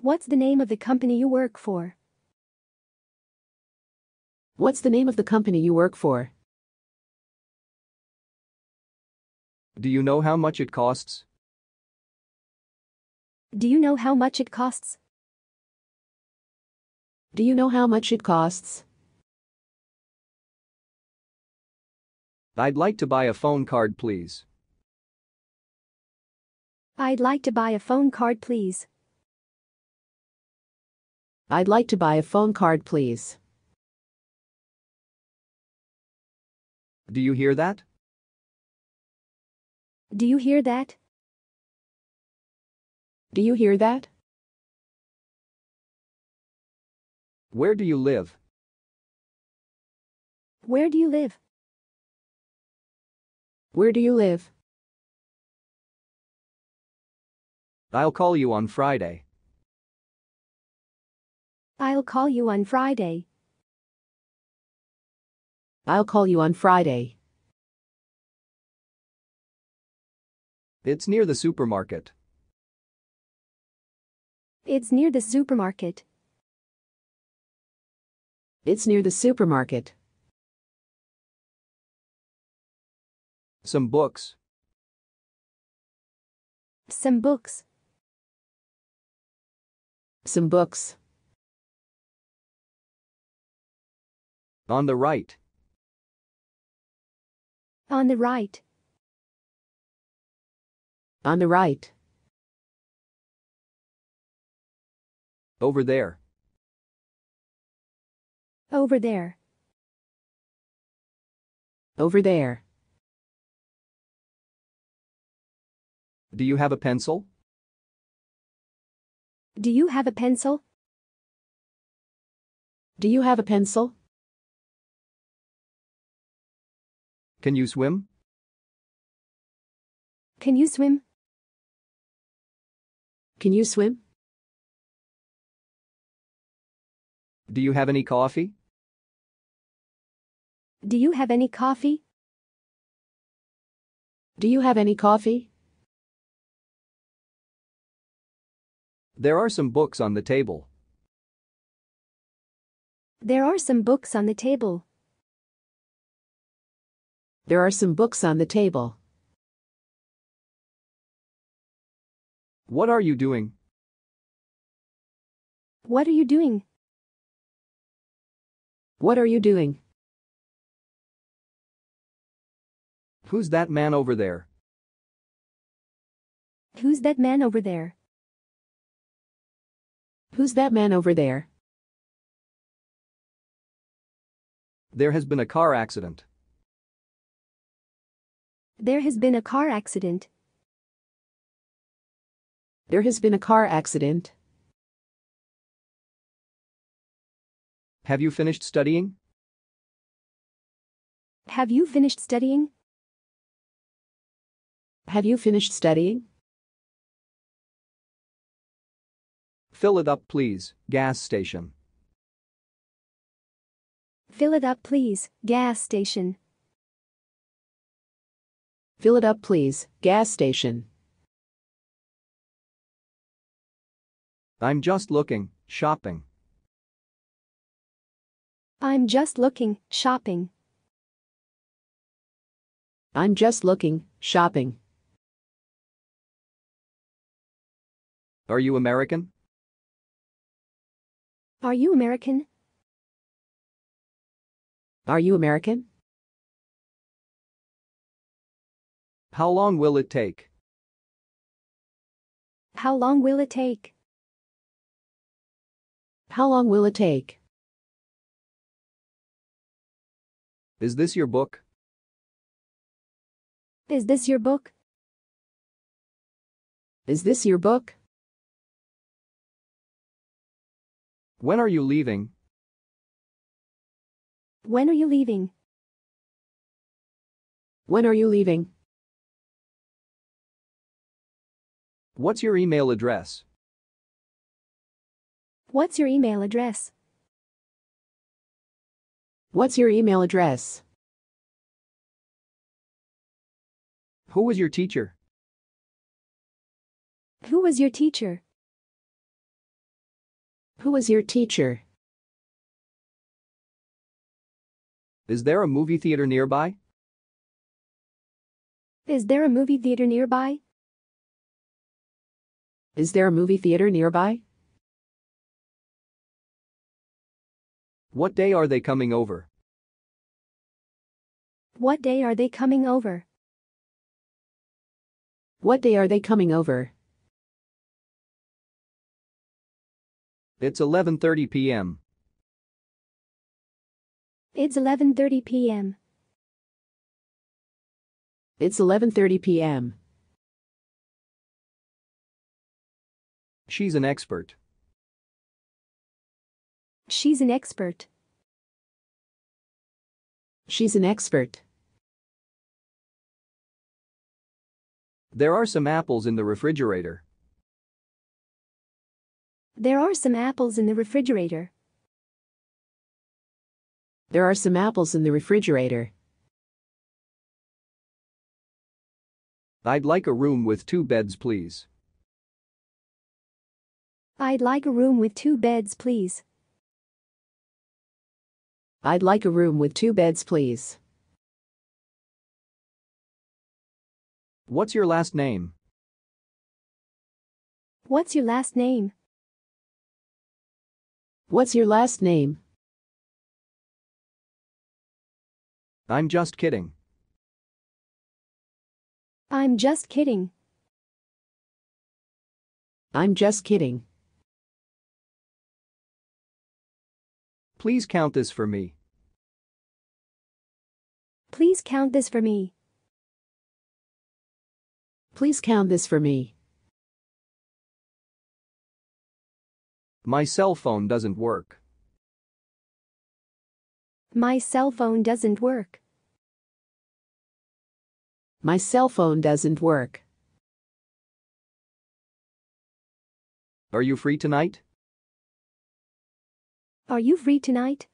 What's the name of the company you work for? What's the name of the company you work for? Do you know how much it costs? Do you know how much it costs? Do you know how much it costs? I'd like to buy a phone card, please. I'd like to buy a phone card, please. I'd like to buy a phone card, please. Do you hear that? Do you hear that? Do you hear that? Where do you live? Where do you live? Where do you live? I'll call you on Friday. I'll call you on Friday. I'll call you on Friday. It's near the supermarket. It's near the supermarket. It's near the supermarket. Some books. Some books. Some books. On the right. On the right. On the right. Over there. Over there. Over there. Do you have a pencil? Do you have a pencil? Do you have a pencil? Can you swim? Can you swim? Can you swim? Do you have any coffee? Do you have any coffee? Do you have any coffee? There are some books on the table. There are some books on the table. There are some books on the table. What are you doing? What are you doing? What are you doing? Who's that man over there? Who's that man over there? Who's that man over there? There has been a car accident. There has been a car accident. There has been a car accident. Have you finished studying? Have you finished studying? Have you finished studying? Fill it up, please, gas station. Fill it up, please, gas station. Fill it up, please, gas station. I'm just looking, shopping. I'm just looking, shopping. I'm just looking, shopping. Are you American? Are you American? Are you American? How long will it take? How long will it take? How long will it take? Is this your book? Is this your book? Is this your book? When are you leaving? When are you leaving? When are you leaving? What's your email address? What's your email address? What's your email address? Who was your teacher? Who was your teacher? Who was your teacher? Is there a movie theater nearby? Is there a movie theater nearby? Is there a movie theater nearby? What day are they coming over? What day are they coming over? What day are they coming over? It's 11:30 p.m. It's 11:30 p.m. It's 11:30 p.m. She's an expert. She's an expert. She's an expert. There are some apples in the refrigerator. There are some apples in the refrigerator. There are some apples in the refrigerator. I'd like a room with two beds, please. I'd like a room with two beds, please. I'd like a room with two beds, please. What's your last name? What's your last name? What's your last name? I'm just kidding. I'm just kidding. I'm just kidding. Please count this for me. Please count this for me. Please count this for me. My cell phone doesn't work. My cell phone doesn't work. My cell phone doesn't work. Are you free tonight? Are you free tonight?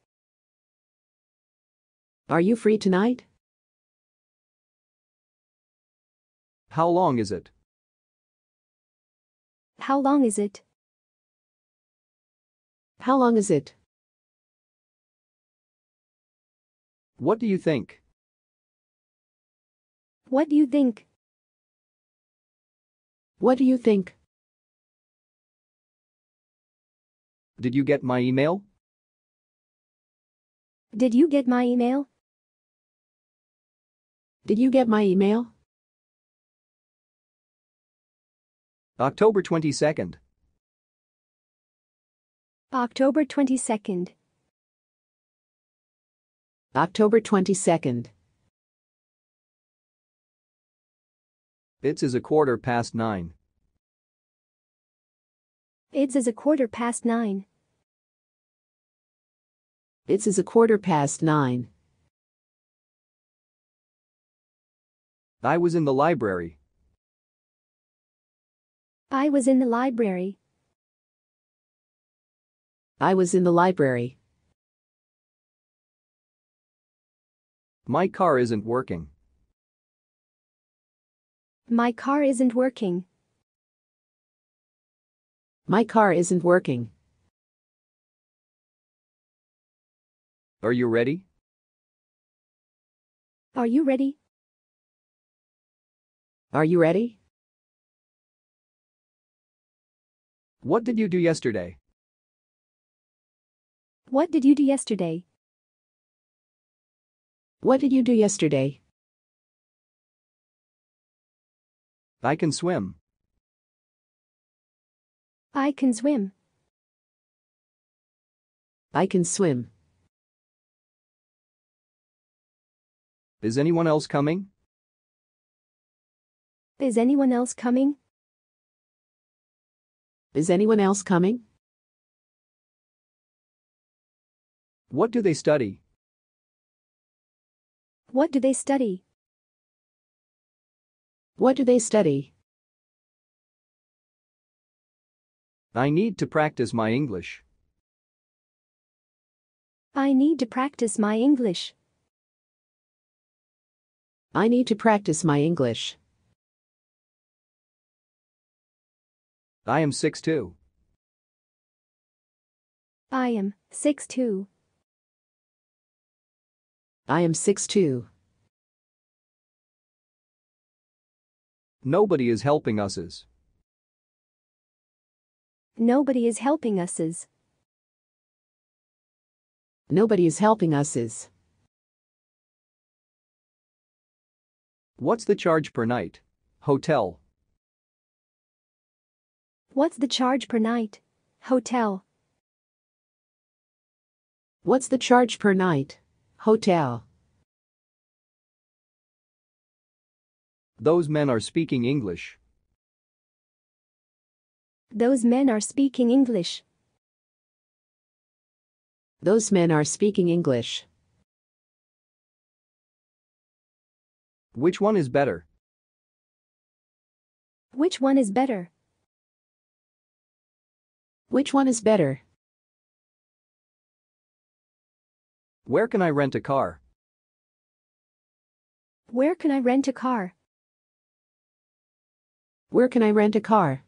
Are you free tonight? How long is it? How long is it? How long is it? What do you think? What do you think? What do you think? Did you get my email? Did you get my email? Did you get my email? October 22nd. October 22nd. October 22nd. It's is a quarter past nine. It's is a quarter past nine. It is a quarter past nine. I was in the library. I was in the library. I was in the library. My car isn't working. My car isn't working. My car isn't working. Are you ready? Are you ready? Are you ready? What did you do yesterday? What did you do yesterday? What did you do yesterday? I can swim. I can swim. I can swim. Is anyone else coming? Is anyone else coming? Is anyone else coming? What do they study? What do they study? What do they study? I need to practice my English. I need to practice my English. I need to practice my English. I am six two. I am six two. I am six two. Nobody is helping us. Is. Nobody is helping us. Is. Nobody is helping us. Is. What's the charge per night? Hotel. What's the charge per night? Hotel. What's the charge per night? Hotel. Those men are speaking English. Those men are speaking English. Those men are speaking English. Which one is better? Which one is better? Which one is better? Where can I rent a car? Where can I rent a car? Where can I rent a car?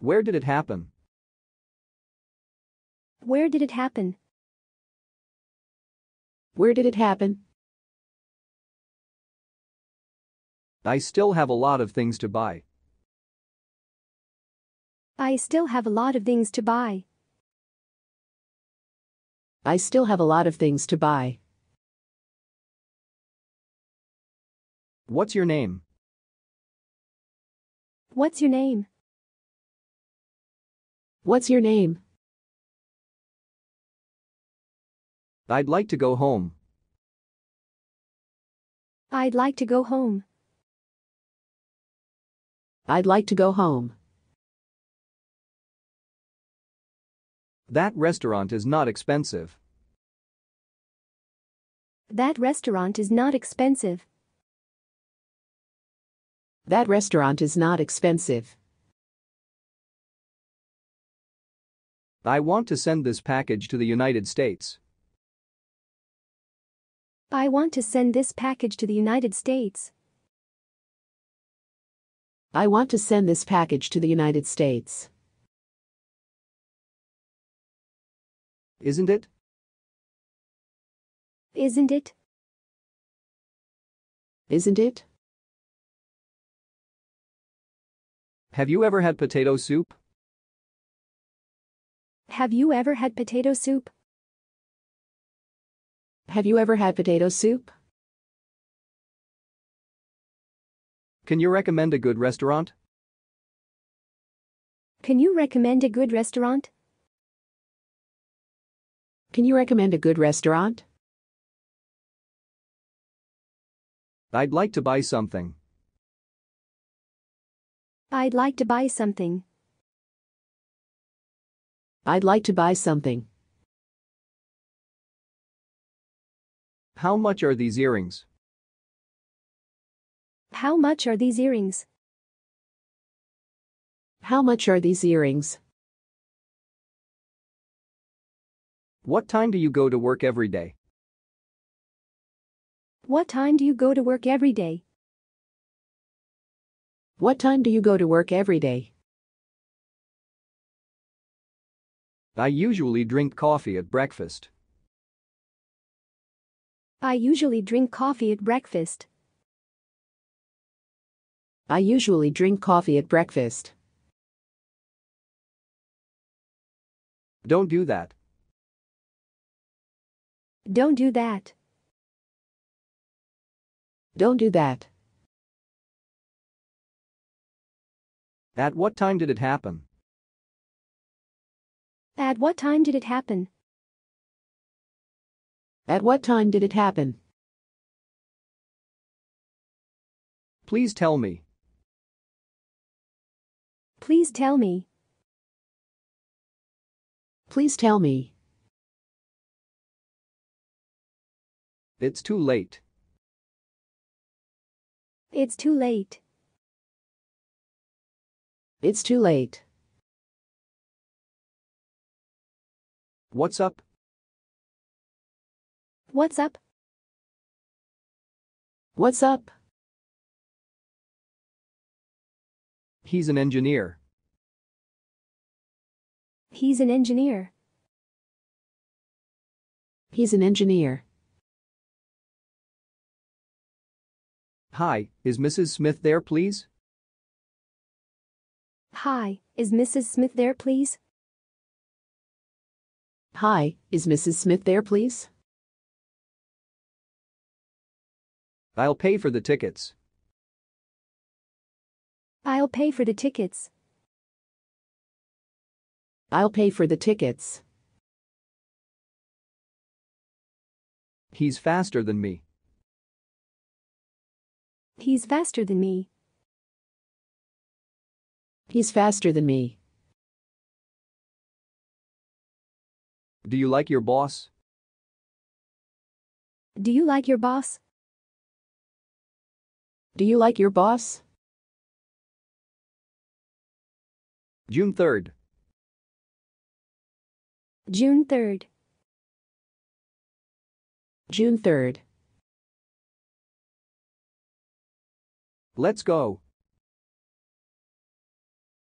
Where did it happen? Where did it happen? Where did it happen? I still have a lot of things to buy. I still have a lot of things to buy. I still have a lot of things to buy. What's your name? What's your name? What's your name? I'd like to go home. I'd like to go home. I'd like to go home. That restaurant is not expensive. That restaurant is not expensive. That restaurant is not expensive. I want to send this package to the United States. I want to send this package to the United States. I want to send this package to the United States. Isn't it? Isn't it? Isn't it? Have you ever had potato soup? Have you ever had potato soup? Have you ever had potato soup? Can you recommend a good restaurant? Can you recommend a good restaurant? Can you recommend a good restaurant? I'd like to buy something. I'd like to buy something. I'd like to buy something. How much are these earrings? How much are these earrings? How much are these earrings? What time do you go to work every day? What time do you go to work every day? What time do you go to work every day? I usually drink coffee at breakfast. I usually drink coffee at breakfast. I usually drink coffee at breakfast. Don't do that. Don't do that. Don't do that. At what time did it happen? At what time did it happen? At what time did it happen? Please tell me. Please tell me. Please tell me. It's too late. It's too late. It's too late. What's up? What's up? What's up? He's an engineer. He's an engineer. He's an engineer. Hi, is Mrs. Smith there, please? Hi, is Mrs. Smith there, please? Hi, is Mrs. Smith there, please? I'll pay for the tickets. I'll pay for the tickets. I'll pay for the tickets. He's faster than me. He's faster than me. He's faster than me. Do you like your boss? Do you like your boss? Do you like your boss? June 3rd. June 3rd. June 3rd. Let's go.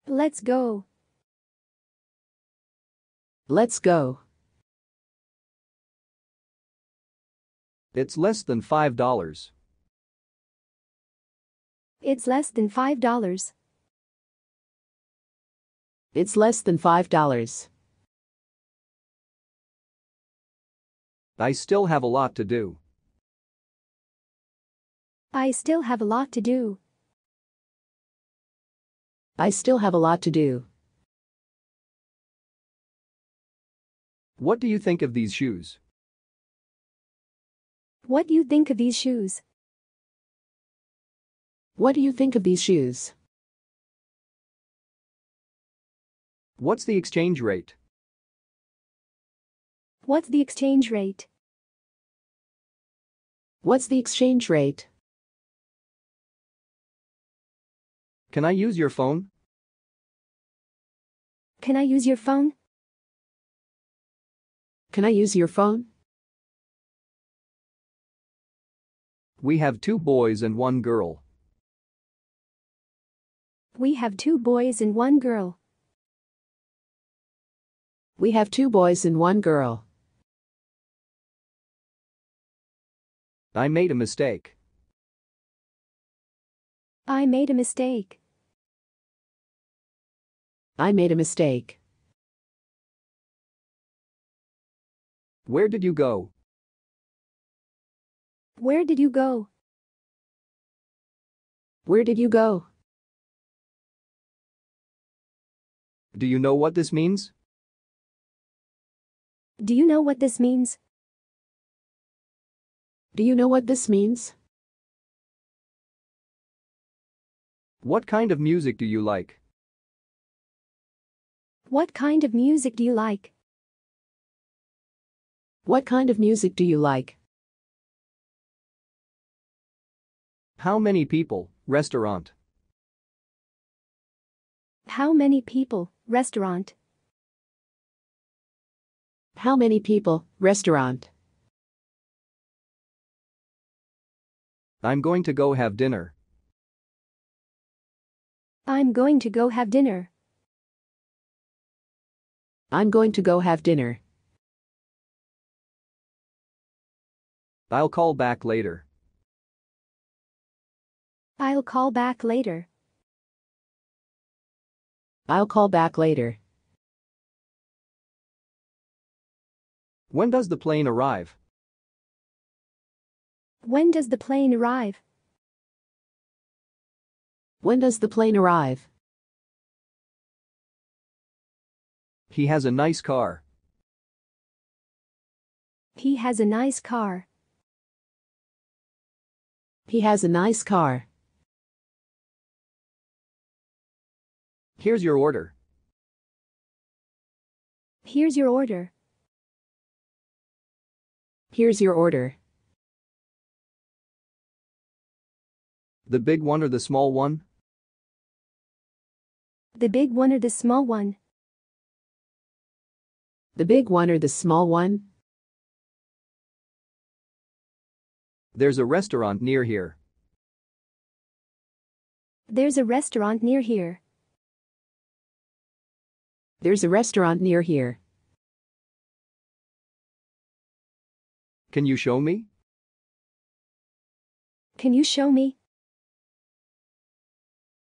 Let's go. Let's go. It's less than $5. It's less than $5. It's less than $5. I still have a lot to do. I still have a lot to do. I still have a lot to do. What do you think of these shoes? What do you think of these shoes? What do you think of these shoes? What's the exchange rate? What's the exchange rate? What's the exchange rate? Can I use your phone? Can I use your phone? Can I use your phone? We have two boys and one girl. We have two boys and one girl. We have two boys and one girl. I made a mistake. I made a mistake. I made a mistake. Where did you go? Where did you go? Where did you go? Do you know what this means? Do you know what this means? Do you know what this means? What kind of music do you like? What kind of music do you like? What kind of music do you like? How many people, restaurant? How many people, Restaurant. How many people, restaurant? I'm going to go have dinner. I'm going to go have dinner. I'm going to go have dinner. I'll call back later. I'll call back later. I'll call back later. When does the plane arrive? When does the plane arrive? When does the plane arrive? He has a nice car. He has a nice car. He has a nice car. Here's your order. Here's your order. Here's your order. The big one or the small one? The big one or the small one? The big one or the small one? There's a restaurant near here. There's a restaurant near here. There's a restaurant near here. Can you show me? Can you show me?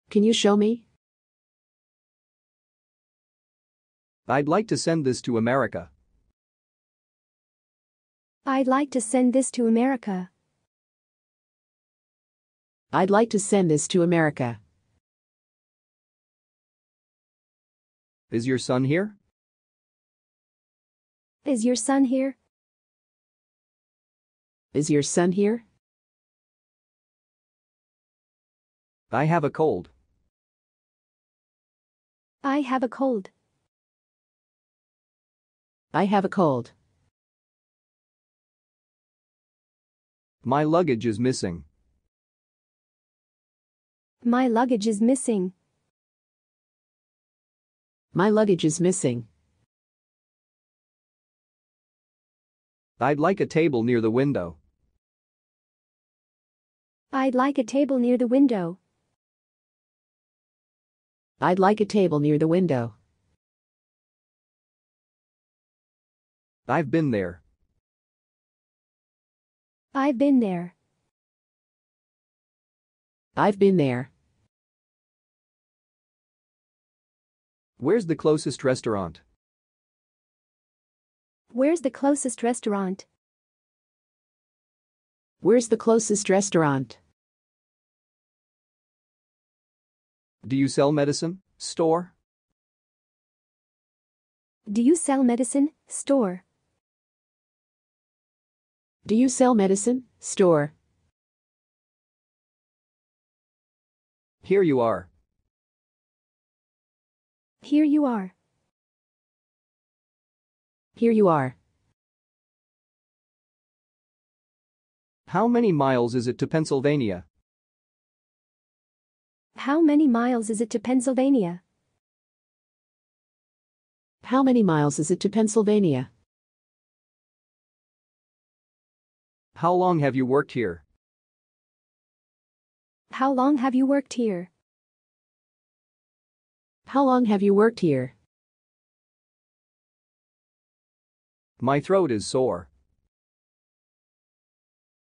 Can you show me? I'd like to send this to America. I'd like to send this to America. I'd like to send this to America. Is your son here? Is your son here? Is your son here? I have a cold. I have a cold. I have a cold. My luggage is missing. My luggage is missing. My luggage is missing. I'd like a table near the window. I'd like a table near the window. I'd like a table near the window. I've been there. I've been there. I've been there. Where's the closest restaurant? Where's the closest restaurant? Where's the closest restaurant? Do you sell medicine, store? Do you sell medicine, store? Do you sell medicine, store? Here you are. Here you are. Here you are. How many miles is it to Pennsylvania? How many miles is it to Pennsylvania? How many miles is it to Pennsylvania? How long have you worked here? How long have you worked here? How long have you worked here? My throat is sore.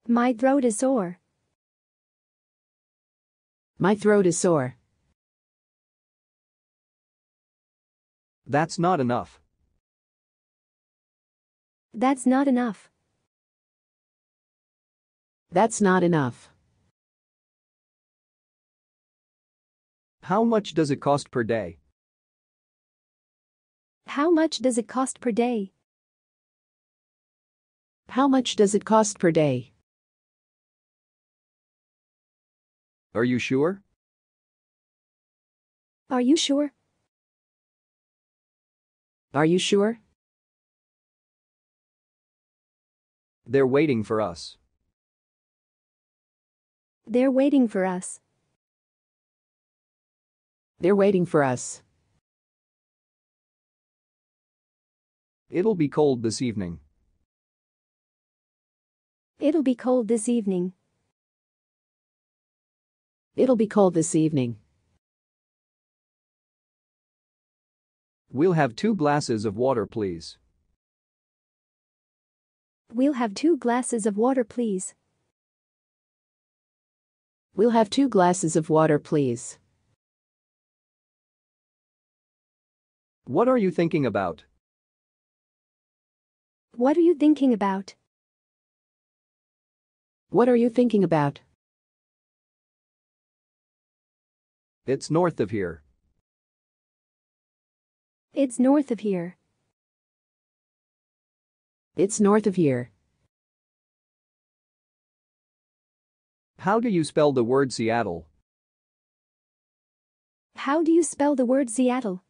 My throat is sore. My throat is sore. That's not enough. That's not enough. That's not enough. How much does it cost per day? How much does it cost per day? How much does it cost per day? Are you sure? Are you sure? Are you sure? They're waiting for us. They're waiting for us. They're waiting for us. It'll be cold this evening. It'll be cold this evening. It'll be cold this evening. We'll have two glasses of water, please. We'll have two glasses of water, please. We'll have two glasses of water, please. What are you thinking about? What are you thinking about? What are you thinking about? It's north of here. It's north of here. It's north of here. How do you spell the word Seattle? How do you spell the word Seattle?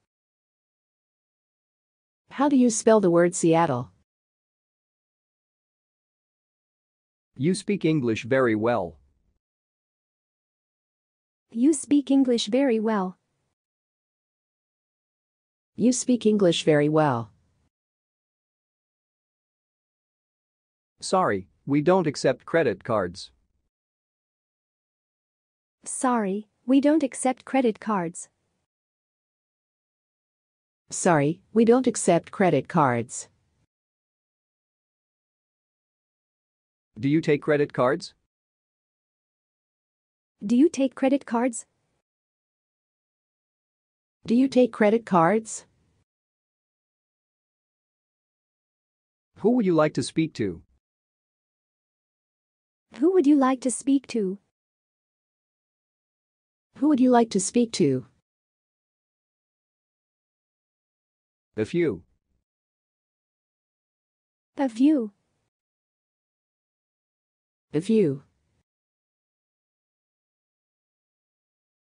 How do you spell the word Seattle? You speak English very well. You speak English very well. You speak English very well. Sorry, we don't accept credit cards. Sorry, we don't accept credit cards. Sorry, we don't accept credit cards. Do you take credit cards? Do you take credit cards? Do you take credit cards? Who would you like to speak to? Who would you like to speak to? Who would you like to speak to? The view. The view. The view.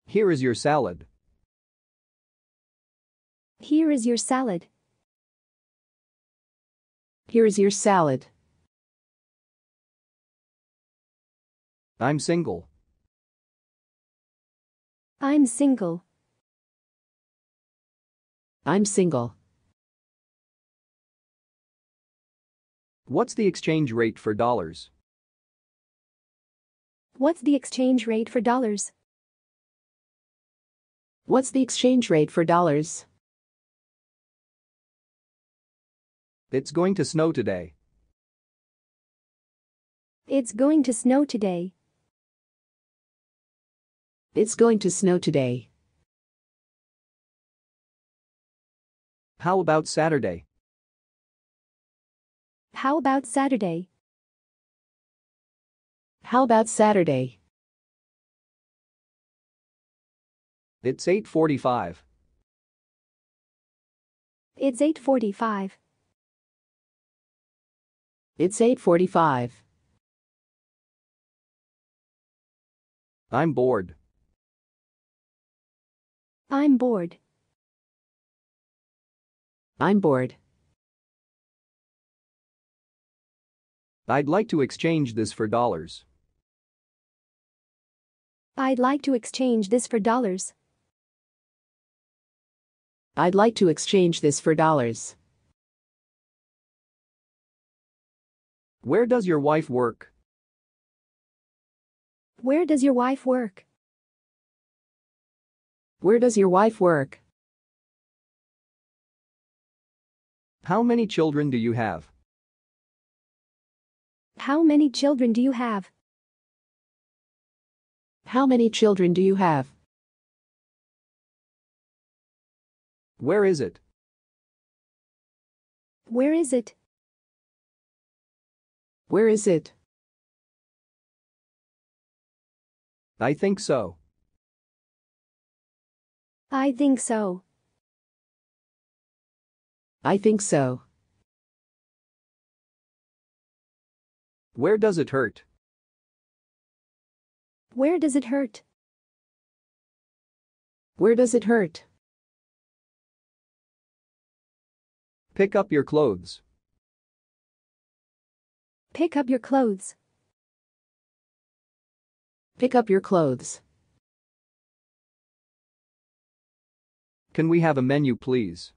Here is your salad. Here is your salad. Here is your salad. I'm single. I'm single. I'm single. What's the exchange rate for dollars? What's the exchange rate for dollars? What's the exchange rate for dollars? It's going to snow today. It's going to snow today. It's going to snow today. How about Saturday? How about Saturday? How about Saturday? It's 8:45. It's 8:45. It's 8:45. I'm bored. I'm bored. I'm bored. I'd like to exchange this for dollars. I'd like to exchange this for dollars. I'd like to exchange this for dollars. Where does your wife work? Where does your wife work? Where does your wife work? How many children do you have? How many children do you have? How many children do you have? Where is it? Where is it? Where is it? I think so. I think so. I think so. Where does it hurt? Where does it hurt? Where does it hurt? Pick up your clothes. Pick up your clothes. Pick up your clothes. Can we have a menu, please?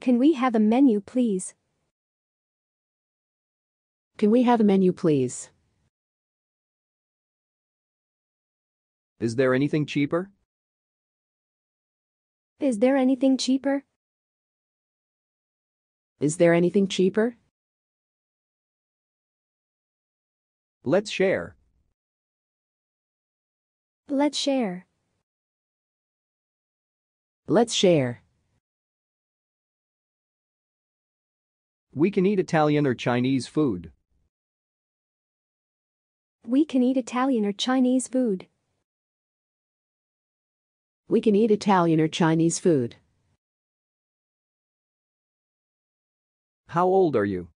Can we have a menu, please? Can we have a menu, please? Is there anything cheaper? Is there anything cheaper? Is there anything cheaper? Let's share. Let's share. Let's share. We can eat Italian or Chinese food. We can eat Italian or Chinese food. We can eat Italian or Chinese food. How old are you?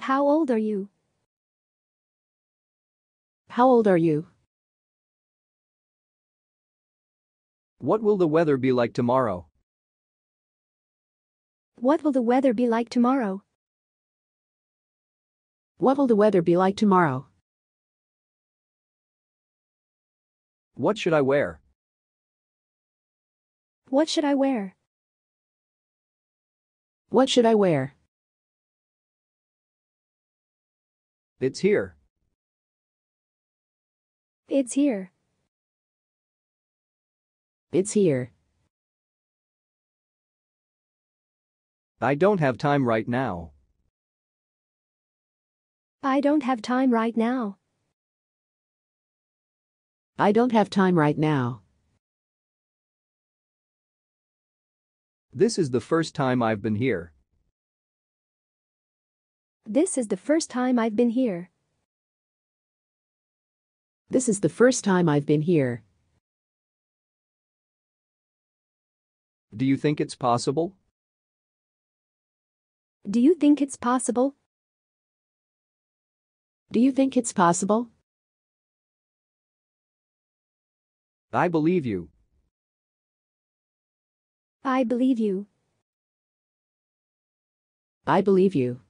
How old are you? How old are you? What will the weather be like tomorrow? What will the weather be like tomorrow? What'll the weather be like tomorrow? What should I wear? What should I wear? What should I wear? It's here. It's here. It's here. I don't have time right now. I don't have time right now. I don't have time right now. This is the first time I've been here. This is the first time I've been here. This is the first time I've been here. Do you think it's possible? Do you think it's possible? Do you think it's possible? I believe you. I believe you. I believe you.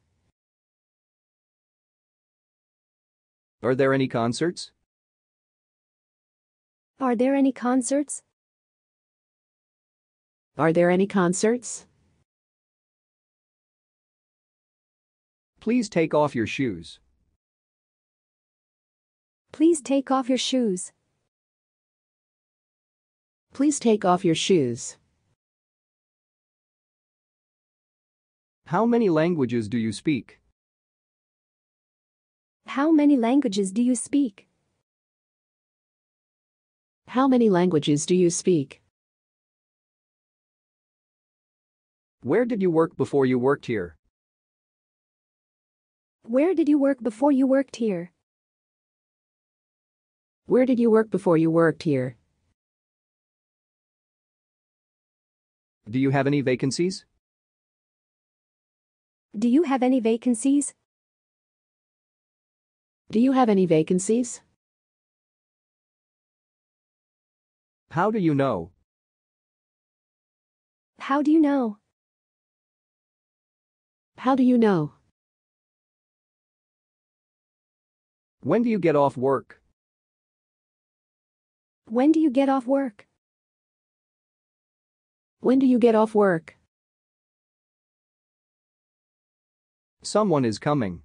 Are there any concerts? Are there any concerts? Are there any concerts? Please take off your shoes. Please take off your shoes. Please take off your shoes. How many languages do you speak? How many languages do you speak? How many languages do you speak? Where did you work before you worked here? Where did you work before you worked here? Where did you work before you worked here? Do you have any vacancies? Do you have any vacancies? Do you have any vacancies? How do you know? How do you know? How do you know? When do you get off work? When do you get off work? When do you get off work? Someone is coming.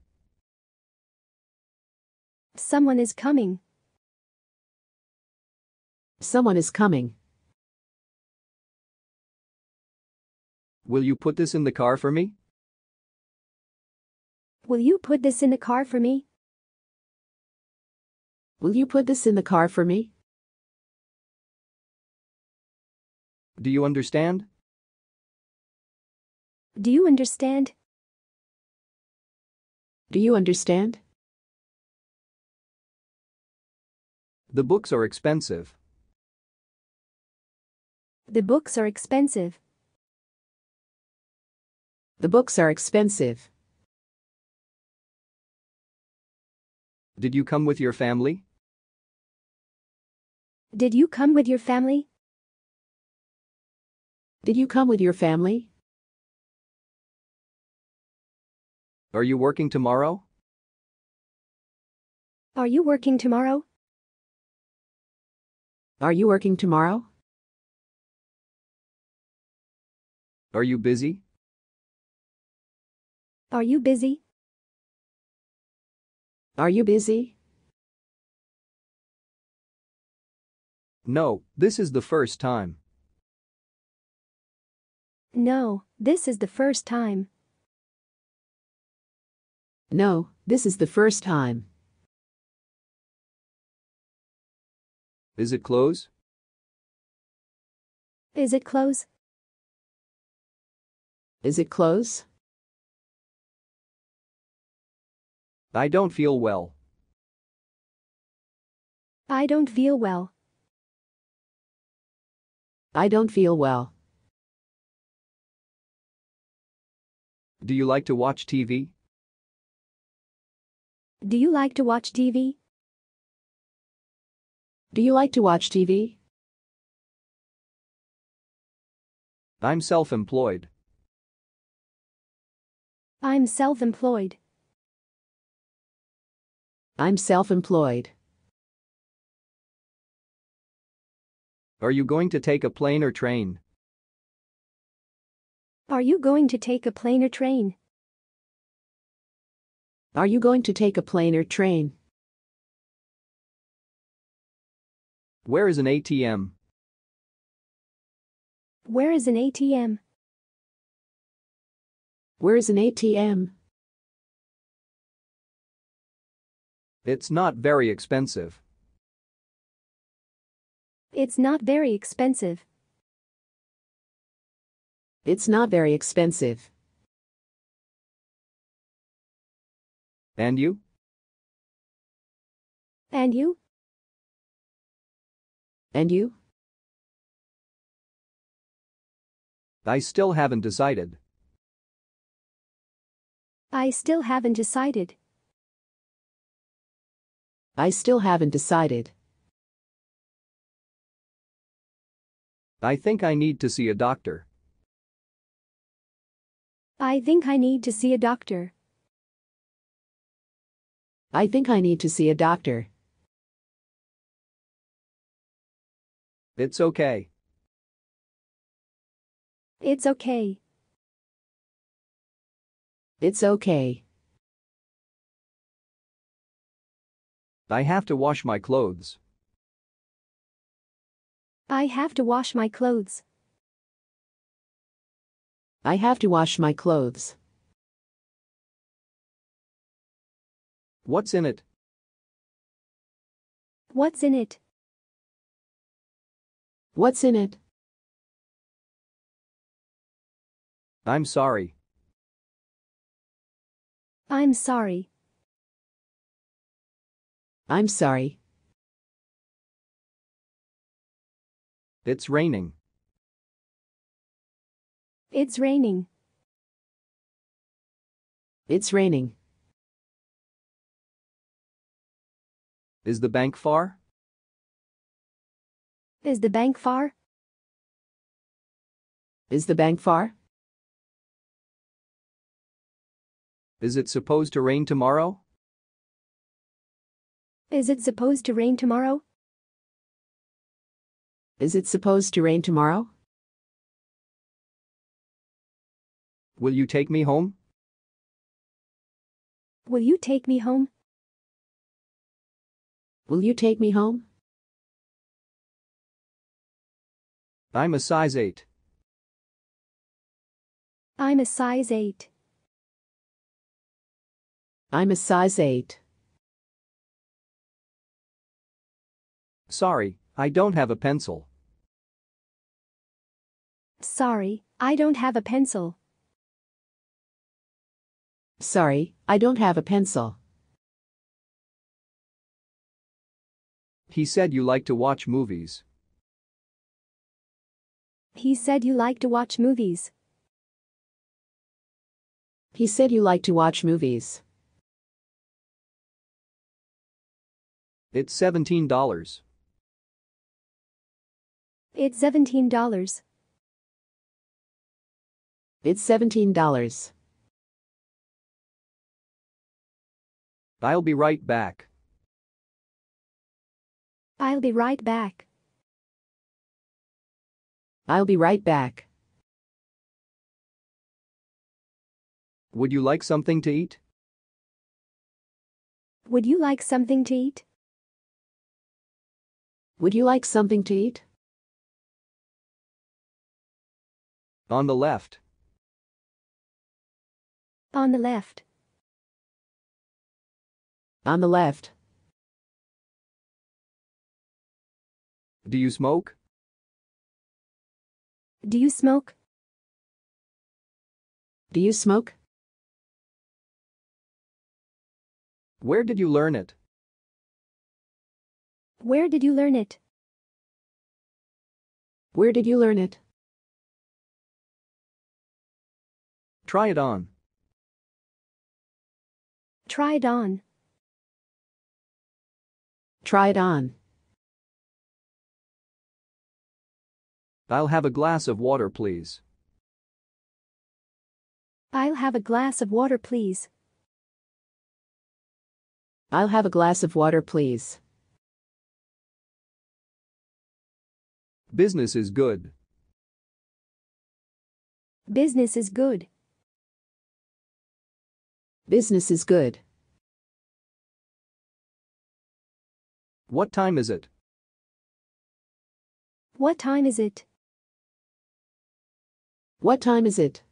Someone is coming. Someone is coming. Will you put this in the car for me? Will you put this in the car for me? Will you put this in the car for me? Do you understand? Do you understand? Do you understand? The books are expensive. The books are expensive. The books are expensive. Did you come with your family? Did you come with your family? Did you come with your family? Are you working tomorrow? Are you working tomorrow? Are you working tomorrow? Are you busy? Are you busy? Are you busy? No, this is the first time. No, this is the first time. No, this is the first time. Is it close? Is it close? Is it close? I don't feel well. I don't feel well. I don't feel well. Do you like to watch TV? Do you like to watch TV? Do you like to watch TV? I'm self-employed. I'm self-employed. I'm self-employed. Are you going to take a plane or train? Are you going to take a plane or train? Are you going to take a plane or train? Where is an ATM? Where is an ATM? Where is an ATM? It's not very expensive. It's not very expensive. It's not very expensive. And you? And you? And you? I still haven't decided. I still haven't decided. I still haven't decided. I think I need to see a doctor. I think I need to see a doctor. I think I need to see a doctor. It's okay. It's okay. It's okay. I have to wash my clothes. I have to wash my clothes. I have to wash my clothes. What's in it? What's in it? What's in it? I'm sorry. I'm sorry. I'm sorry. It's raining. It's raining. It's raining. Is the bank far? Is the bank far? Is the bank far? Is it supposed to rain tomorrow? Is it supposed to rain tomorrow? Is it supposed to rain tomorrow? Will you take me home? Will you take me home? Will you take me home? I'm a size 8. I'm a size 8. I'm a size 8. Sorry, I don't have a pencil. Sorry, I don't have a pencil. Sorry, I don't have a pencil. He said you like to watch movies. He said you like to watch movies. He said you like to watch movies. It's $17. It's $17. It's $17. I'll be right back. I'll be right back. I'll be right back. Would you like something to eat? Would you like something to eat? Would you like something to eat? On the left. On the left. On the left. Do you smoke? Do you smoke? Do you smoke? Where did you learn it? Where did you learn it? Where did you learn it? Try it on. Try it on. Try it on. I'll have a glass of water, please. I'll have a glass of water, please. I'll have a glass of water, please. Business is good. Business is good. Business is good. What time is it? What time is it? What time is it?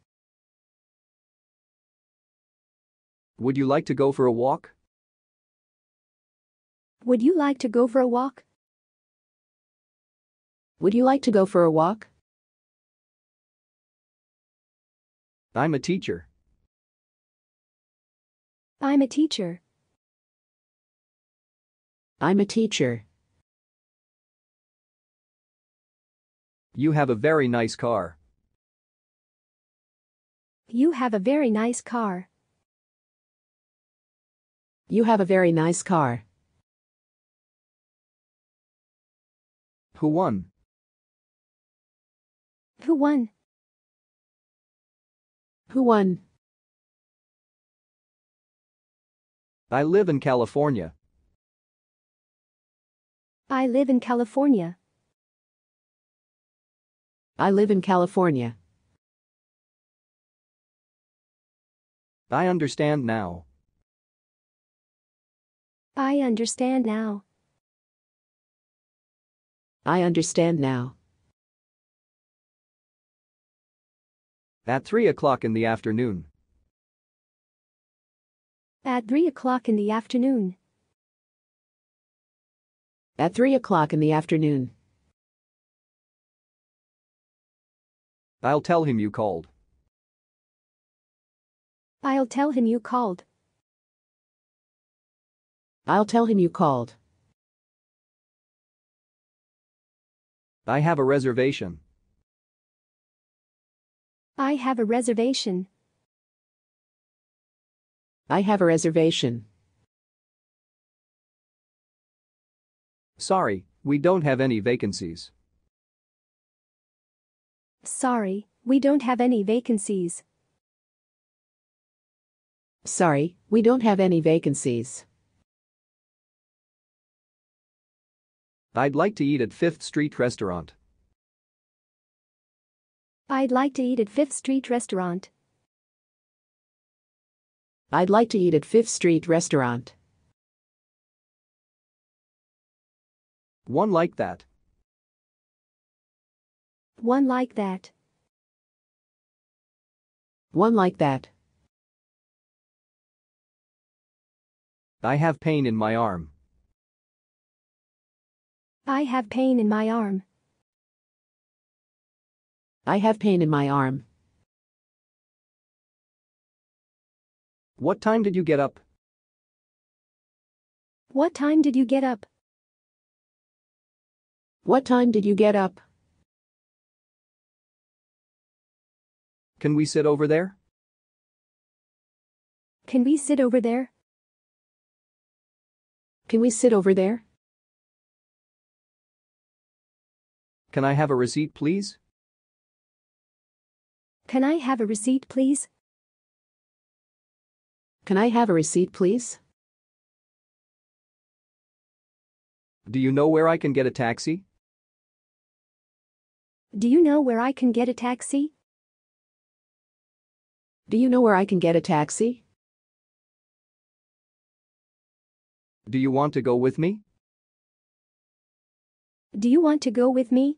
Would you like to go for a walk? Would you like to go for a walk? Would you like to go for a walk? I'm a teacher. I'm a teacher. I'm a teacher. You have a very nice car. You have a very nice car. You have a very nice car. Who won? Who won? Who won? I live in California. I live in California. I live in California. I understand now. I understand now. I understand now. At 3 o'clock in the afternoon. At 3 o'clock in the afternoon at 3 o'clock in the afternoon. I'll tell him you called. I'll tell him you called. I'll tell him you called. I have a reservation. I have a reservation. I have a reservation. Sorry, we don't have any vacancies. Sorry, we don't have any vacancies. Sorry, we don't have any vacancies. I'd like to eat at 5th Street Restaurant. I'd like to eat at 5th Street Restaurant. I'd like to eat at 5th Street Restaurant. One like that. One like that. One like that. I have pain in my arm. I have pain in my arm. I have pain in my arm. What time did you get up? What time did you get up? What time did you get up? Can we sit over there? Can we sit over there? Can we sit over there? Can I have a receipt, please? Can I have a receipt, please? Can I have a receipt, please? Do you know where I can get a taxi? Do you know where I can get a taxi? Do you know where I can get a taxi? Do you want to go with me? Do you want to go with me?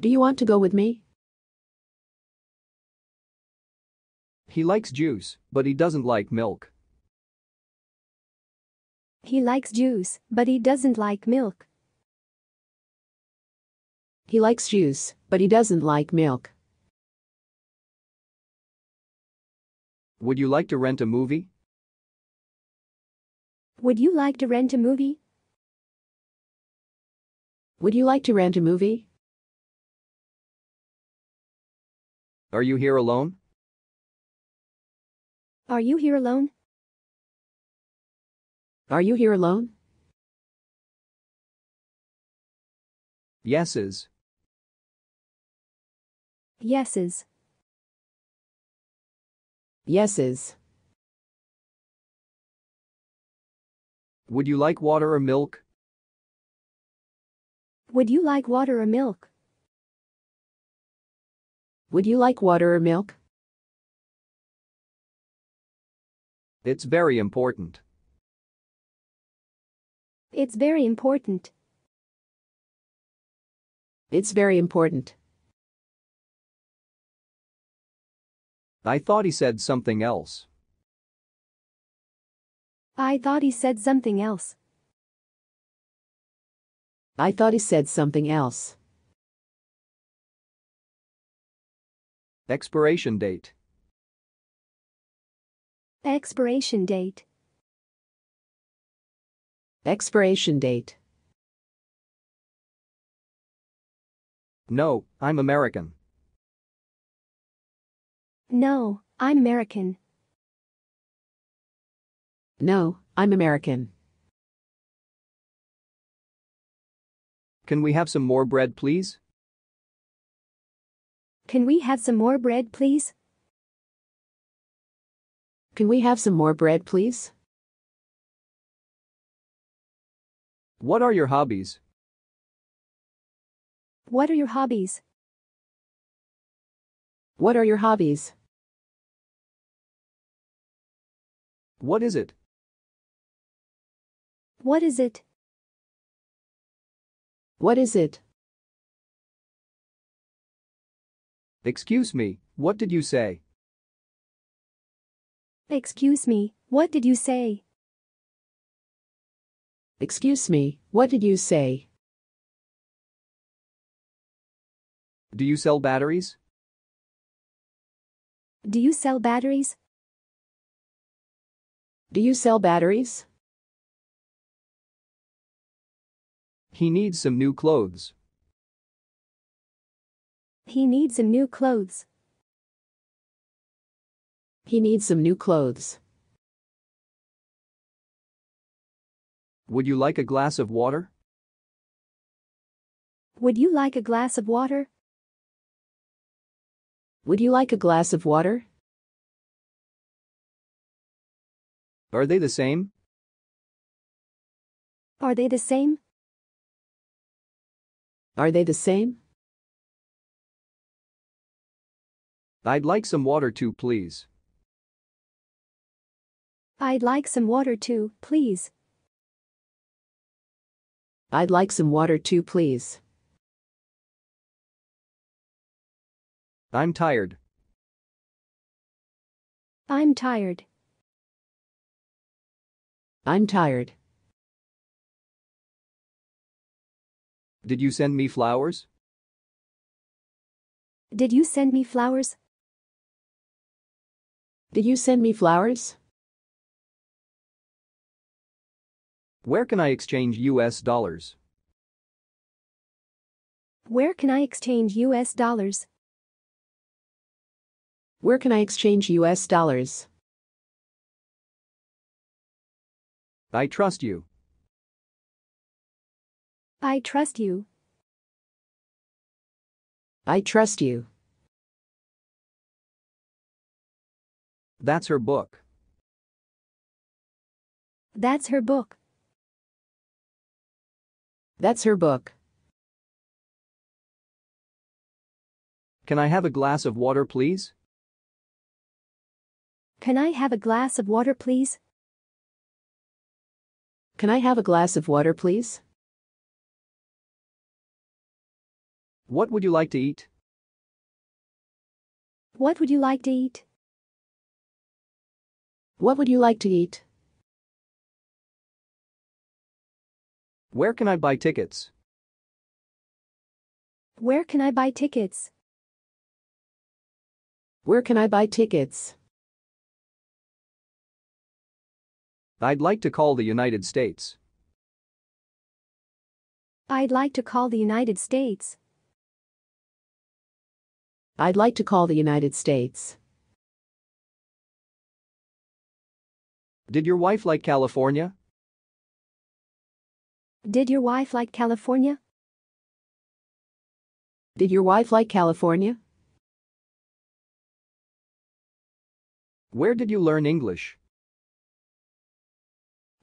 Do you want to go with me? He likes juice, but he doesn't like milk. He likes juice, but he doesn't like milk. He likes juice, but he doesn't like milk. Would you like to rent a movie? Would you like to rent a movie? Would you like to rent a movie? Are you here alone? Are you here alone? Are you here alone? Yeses. Yeses. Yeses. Would you like water or milk? Would you like water or milk? Would you like water or milk? It's very important. It's very important. It's very important. I thought he said something else. I thought he said something else. I thought he said something else. Expiration date. Expiration date. Expiration date. No, I'm American. No, I'm American. No, I'm American. Can we have some more bread, please? Can we have some more bread, please? Can we have some more bread, please? What are your hobbies? What are your hobbies? What are your hobbies? What is it? What is it? What is it? Excuse me, what did you say? Excuse me, what did you say? Excuse me, what did you say? Do you sell batteries? Do you sell batteries? Do you sell batteries? He needs some new clothes. He needs some new clothes. He needs some new clothes. Would you like a glass of water? Would you like a glass of water? Would you like a glass of water? Are they the same? Are they the same? Are they the same? I'd like some water too, please. I'd like some water too, please. I'd like some water too, please. I'm tired. I'm tired. I'm tired. Did you send me flowers? Did you send me flowers? Did you send me flowers? Where can I exchange US dollars? Where can I exchange US dollars? Where can I exchange US dollars? I trust you. I trust you. I trust you. That's her book. That's her book. That's her book. Can I have a glass of water, please? Can I have a glass of water, please? Can I have a glass of water, please? What would you like to eat? What would you like to eat? What would you like to eat? Where can I buy tickets? Where can I buy tickets? Where can I buy tickets? I'd like to call the United States. I'd like to call the United States. I'd like to call the United States. Did your wife like California? Did your wife like California? Did your wife like California? Where did you learn English?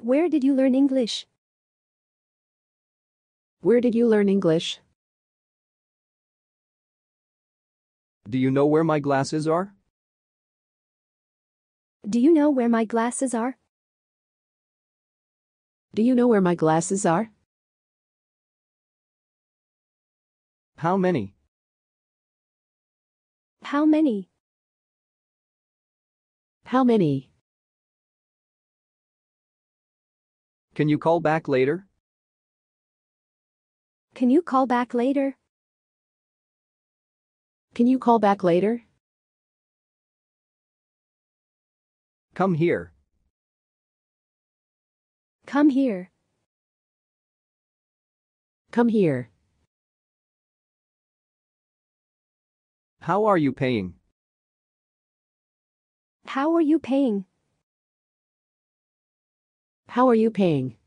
Where did you learn English? Where did you learn English? Do you know where my glasses are? Do you know where my glasses are? Do you know where my glasses are? How many? How many? How many? Can you call back later? Can you call back later? Can you call back later? Come here. Come here. Come here. How are you paying? How are you paying? How are you paying?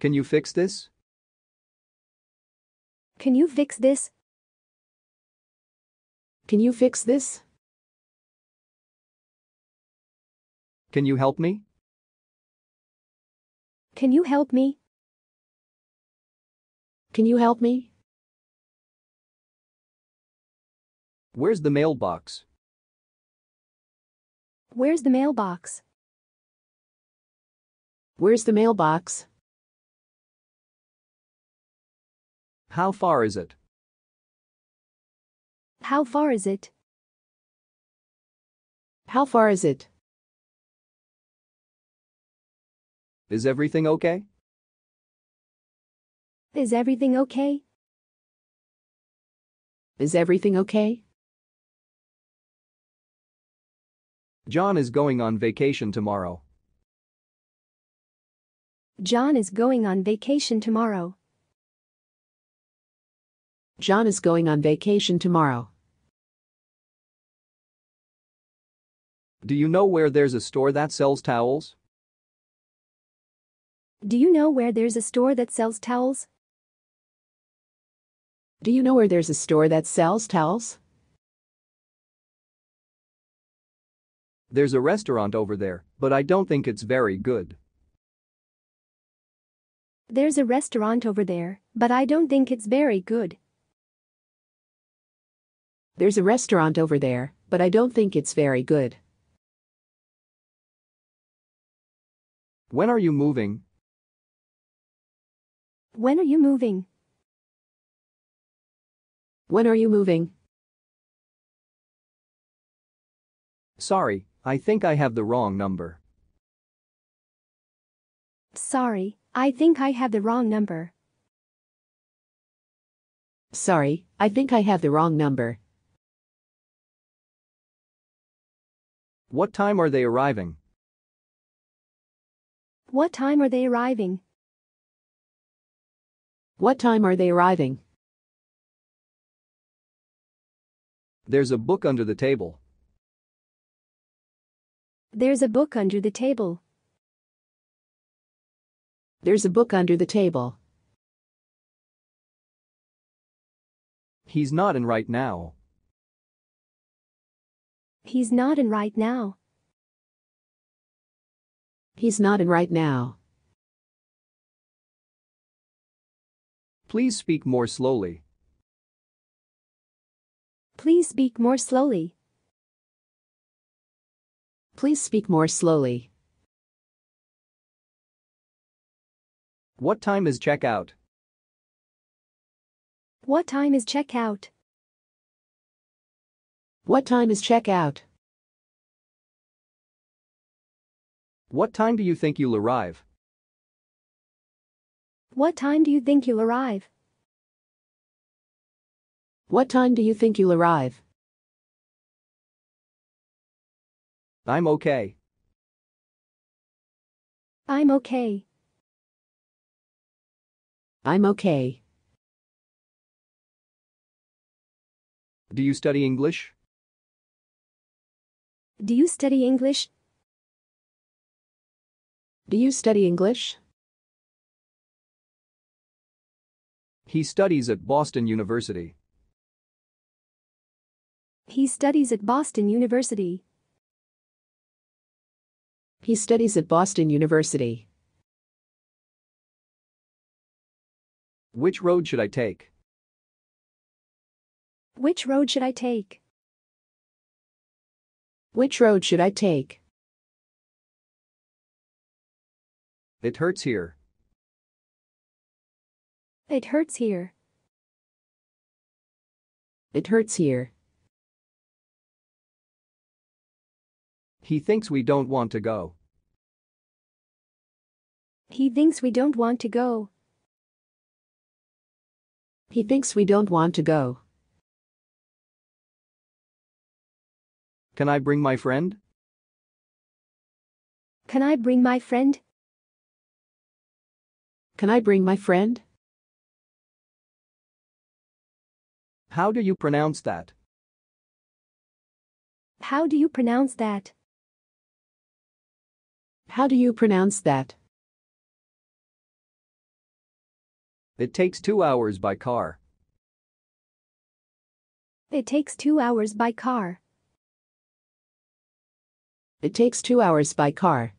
Can you fix this? Can you fix this? Can you fix this? Can you help me? Can you help me? Can you help me? Where's the mailbox? Where's the mailbox? Where's the mailbox? How far is it? How far is it? How far is it? Is everything okay? Is everything okay? Is everything okay? John is going on vacation tomorrow. John is going on vacation tomorrow. John is going on vacation tomorrow. Do you know where there's a store that sells towels? Do you know where there's a store that sells towels? Do you know where there's a store that sells towels? There's a restaurant over there, but I don't think it's very good. There's a restaurant over there, but I don't think it's very good. There's a restaurant over there, but I don't think it's very good. When are you moving? When are you moving? When are you moving? Sorry, I think I have the wrong number. Sorry, I think I have the wrong number. Sorry, I think I have the wrong number. What time are they arriving? What time are they arriving? What time are they arriving? There's a book under the table. There's a book under the table. There's a book under the table. He's not in right now. He's not in right now. He's not in right now. Please speak more slowly. Please speak more slowly. Please speak more slowly. What time is checkout? What time is checkout? What time is checkout? What time do you think you'll arrive? What time do you think you'll arrive? What time do you think you'll arrive? I'm okay. I'm okay. I'm okay. Do you study English? Do you study English? Do you study English? He studies at Boston University. He studies at Boston University. He studies at Boston University. Which road should I take? Which road should I take? Which road should I take? It hurts here. It hurts here. It hurts here. He thinks we don't want to go. He thinks we don't want to go. He thinks we don't want to go. Can I bring my friend? Can I bring my friend? Can I bring my friend? How do you pronounce that? How do you pronounce that? How do you pronounce that? It takes two hours by car. It takes two hours by car. It takes two hours by car.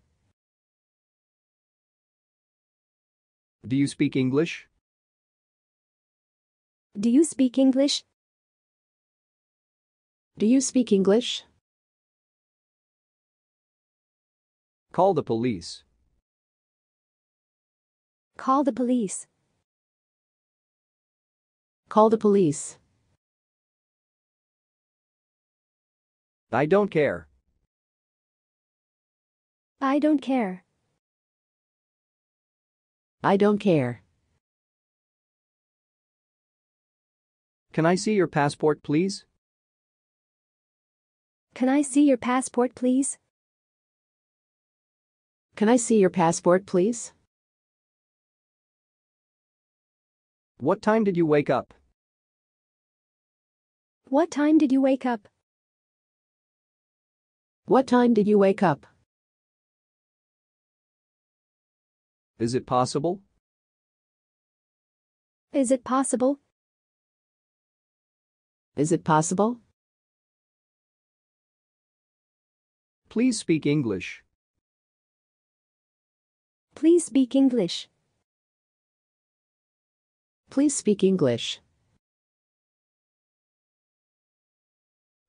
Do you speak English? Do you speak English? Do you speak English? Call the police. Call the police. Call the police. I don't care. I don't care. I don't care. Can I see your passport, please? Can I see your passport, please? Can I see your passport, please? What time did you wake up? What time did you wake up? What time did you wake up? Is it possible? Is it possible? Is it possible? Please speak English. Please speak English. Please speak English.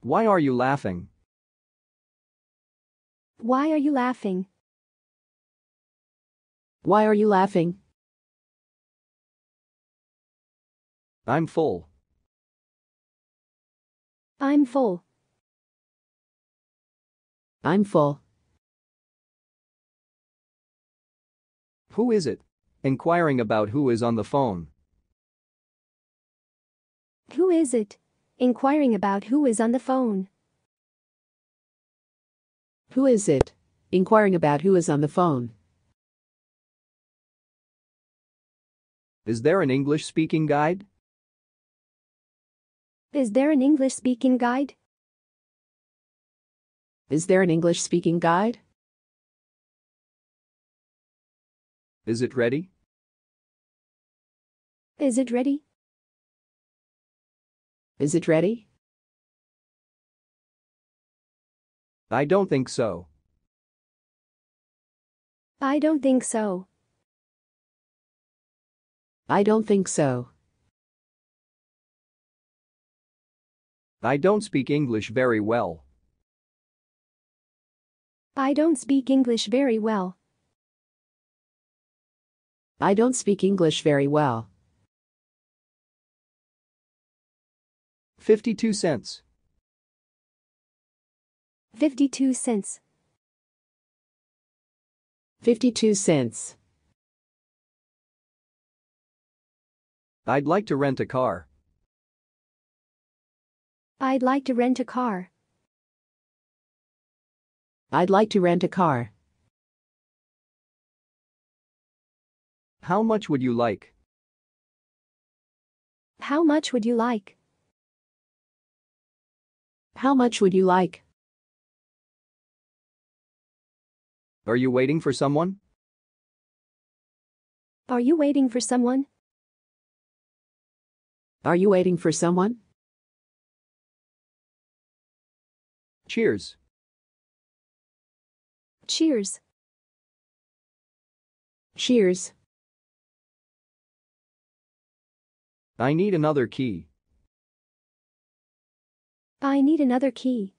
Why are you laughing? Why are you laughing? Why are you laughing? I'm full. I'm full. I'm full. Who is it? Inquiring about who is on the phone. Who is it? Inquiring about who is on the phone. Who is it? Inquiring about who is on the phone. Is there an English speaking guide? Is there an English speaking guide? Is there an English speaking guide? Is it ready? Is it ready? Is it ready? I don't think so. I don't think so. I don't think so. I don't speak English very well. I don't speak English very well. I don't speak English very well. 52 cents. 52 cents. 52 cents. I'd like to rent a car. I'd like to rent a car. I'd like to rent a car. How much would you like? How much would you like? How much would you like? Are you waiting for someone? Are you waiting for someone? Are you waiting for someone? Cheers. Cheers. Cheers. I need another key. I need another key.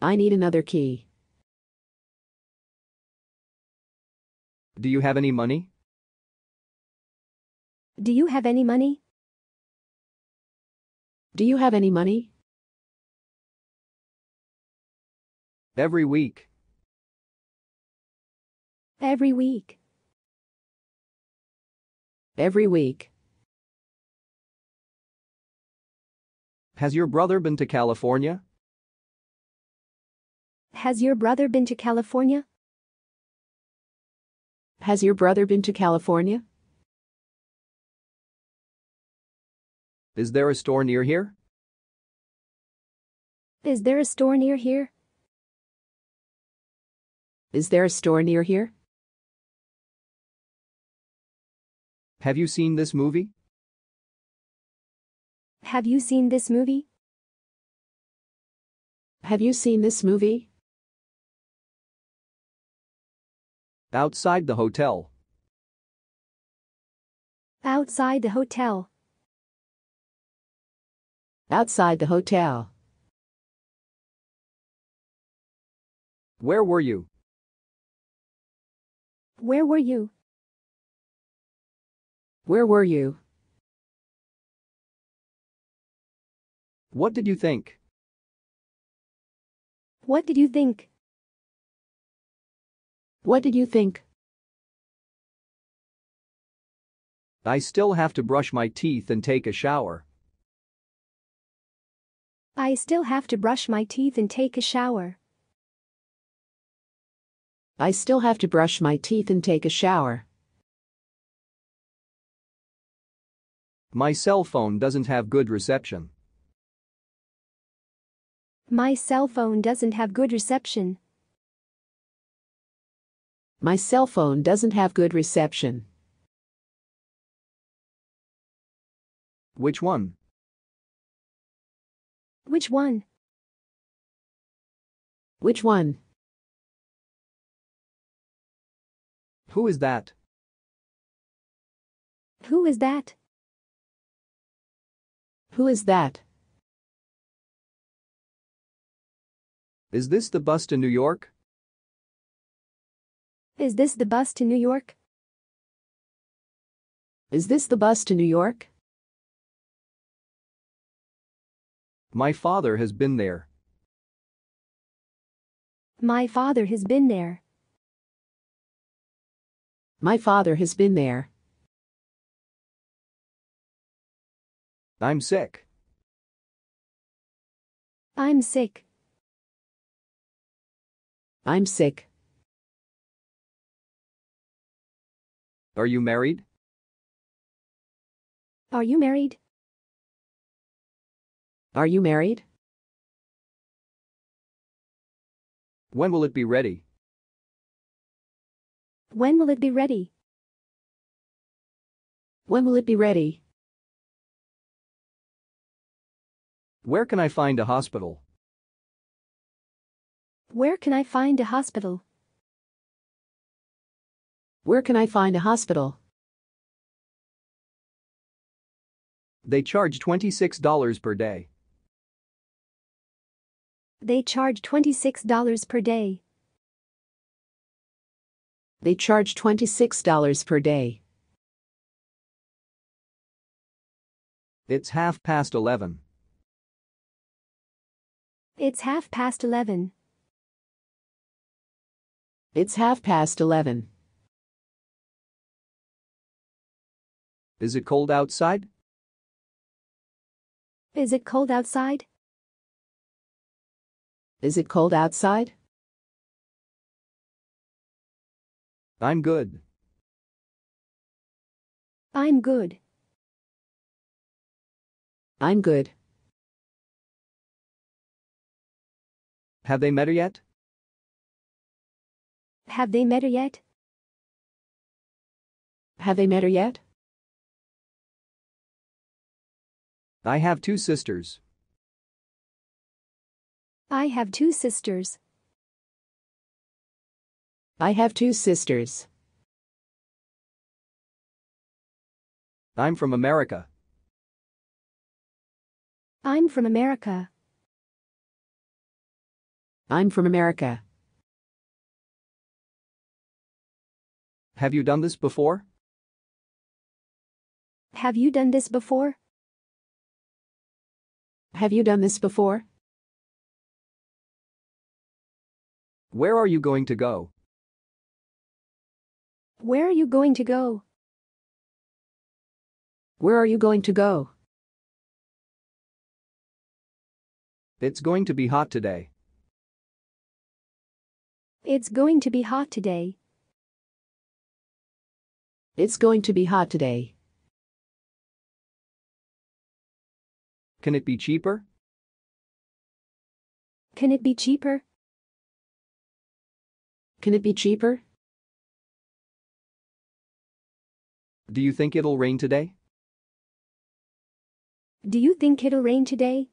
I need another key. Do you have any money? Do you have any money? Do you have any money? Every week. Every week every week. Has your brother been to California? Has your brother been to California? Has your brother been to California? Is there a store near here? Is there a store near here? Is there a store near here? Have you seen this movie? Have you seen this movie? Have you seen this movie? Outside the hotel. Outside the hotel. Outside the hotel. Where were you? Where were you? Where were you? What did you think? What did you think? What did you think? I still have to brush my teeth and take a shower. I still have to brush my teeth and take a shower. I still have to brush my teeth and take a shower. My cell phone doesn't have good reception. My cell phone doesn't have good reception. My cell phone doesn't have good reception. Which one? Which one? Which one? Who is that? Who is that? Who is that? Is this the bus to New York? Is this the bus to New York? Is this the bus to New York? My father has been there. My father has been there. My father has been there. I'm sick. I'm sick. I'm sick. Are you married? Are you married? Are you married? When will it be ready? When will it be ready? When will it be ready? Where can I find a hospital? Where can I find a hospital? Where can I find a hospital? They charge $26 per day. They charge $26 per day. They charge $26 per day. It's half past 11. It's half past 11. It's half past 11. Is it cold outside? Is it cold outside? Is it cold outside? I'm good. I'm good. I'm good. Have they met her yet? Have they met her yet? Have they met her yet? I have two sisters. I have two sisters. I have two sisters. I'm from America. I'm from America. I'm from America. Have you done this before? Have you done this before? Have you done this before? Where are you going to go? Where are you going to go? Where are you going to go? It's going to be hot today. It's going to be hot today. It's going to be hot today. Can it be cheaper? Can it be cheaper? Can it be cheaper? Do you think it'll rain today? Do you think it'll rain today?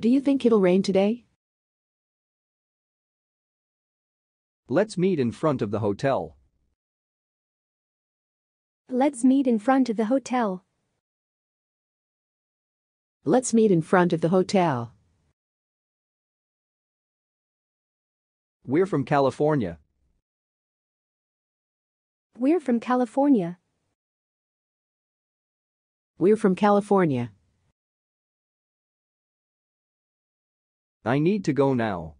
Do you think it'll rain today? Let's meet in front of the hotel. Let's meet in front of the hotel. Let's meet in front of the hotel. We're from California. We're from California. We're from California. I need to go now.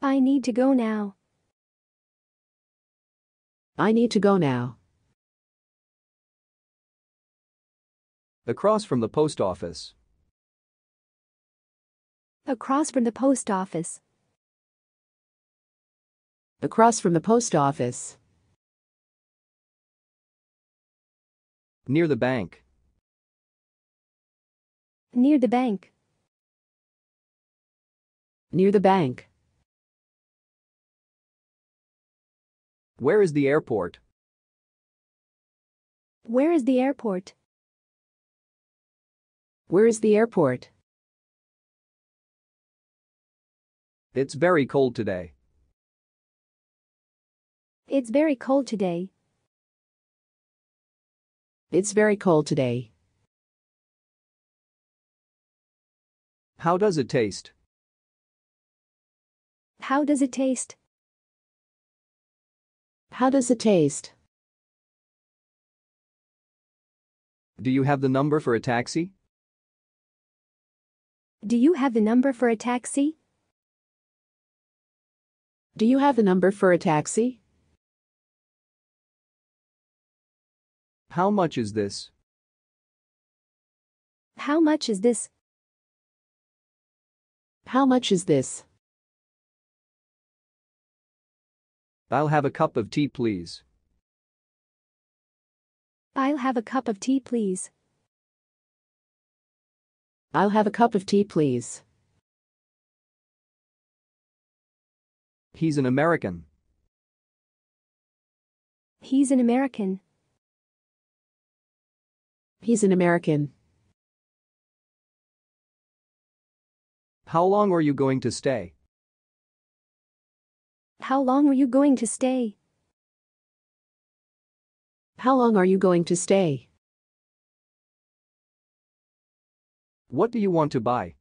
I need to go now. I need to go now. Across from the post office. Across from the post office. Across from the post office. Near the bank. Near the bank. Near the bank. Where is the airport? Where is the airport? Where is the airport? It's very cold today. It's very cold today. It's very cold today. How does it taste? How does it taste? How does it taste? Do you have the number for a taxi? Do you have the number for a taxi? Do you have the number for a taxi? How much is this? How much is this? How much is this? I'll have a cup of tea, please. I'll have a cup of tea, please. I'll have a cup of tea, please. He's an American. He's an American. He's an American. How long are you going to stay? How long are you going to stay? How long are you going to stay? What do you want to buy?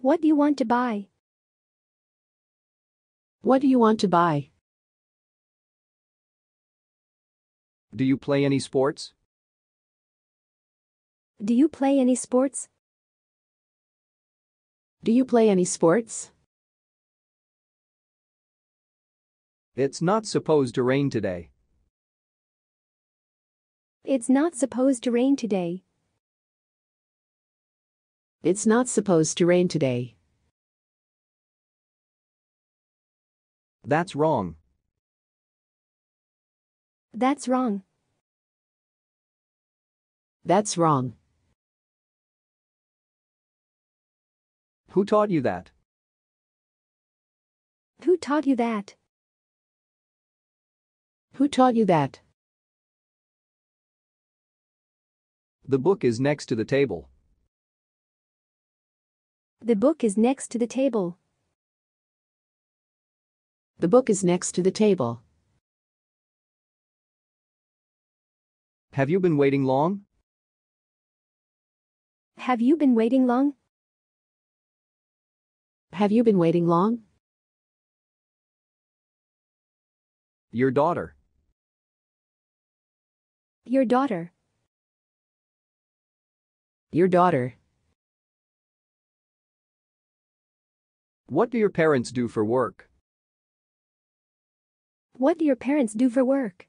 What do you want to buy? What do you want to buy? Do you play any sports? Do you play any sports? Do you play any sports? It's not supposed to rain today. It's not supposed to rain today. It's not supposed to rain today. That's wrong. That's wrong. That's wrong. Who taught you that? Who taught you that? Who taught you that? The book is next to the table. The book is next to the table. The book is next to the table. Have you been waiting long? Have you been waiting long? Have you been waiting long? Your daughter. Your daughter. Your daughter. What do your parents do for work? What do your parents do for work?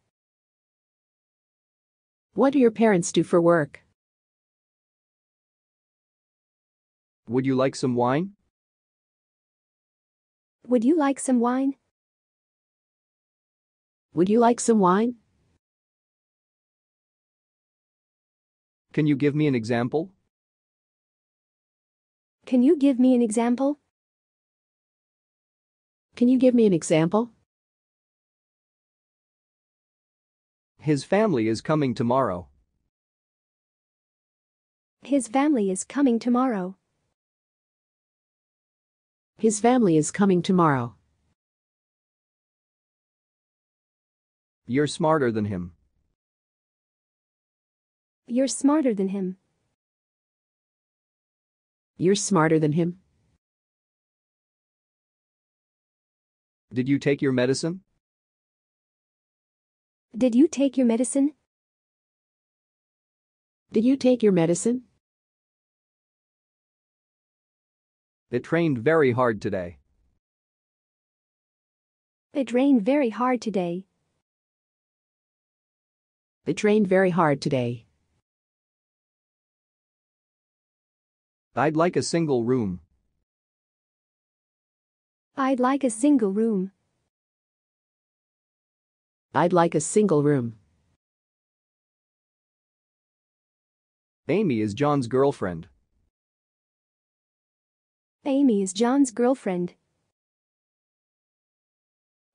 What do your parents do for work? Would you like some wine? Would you like some wine? Would you like some wine? Can you give me an example? Can you give me an example? Can you give me an example? His family is coming tomorrow. His family is coming tomorrow. His family is coming tomorrow. You're smarter than him. You're smarter than him. You're smarter than him. Did you take your medicine? Did you take your medicine? Did you take your medicine? It rained very hard today. It rained very hard today. It rained very hard today. I'd like a single room. I'd like a single room. I'd like a single room. Amy is John's girlfriend. Amy is John's girlfriend.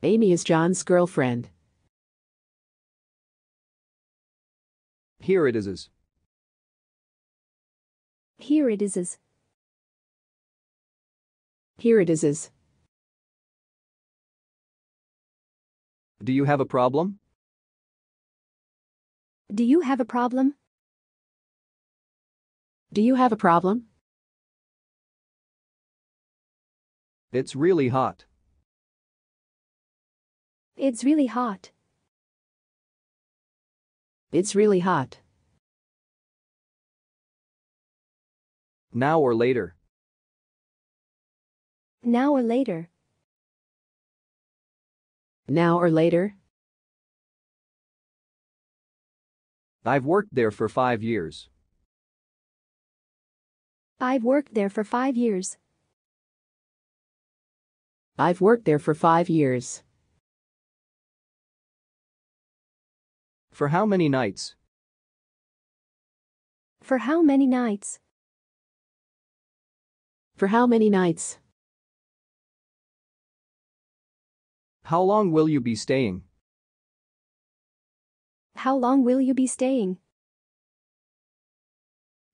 Amy is John's girlfriend. Here it is. Here it is is. Here it is is. Do you have a problem? Do you have a problem? Do you have a problem? It's really hot. It's really hot. It's really hot. Now or later. Now or later. Now or later. I've worked there for five years. I've worked there for five years. I've worked there for five years. For how many nights? For how many nights? For how many nights? How long will you be staying? How long will you be staying?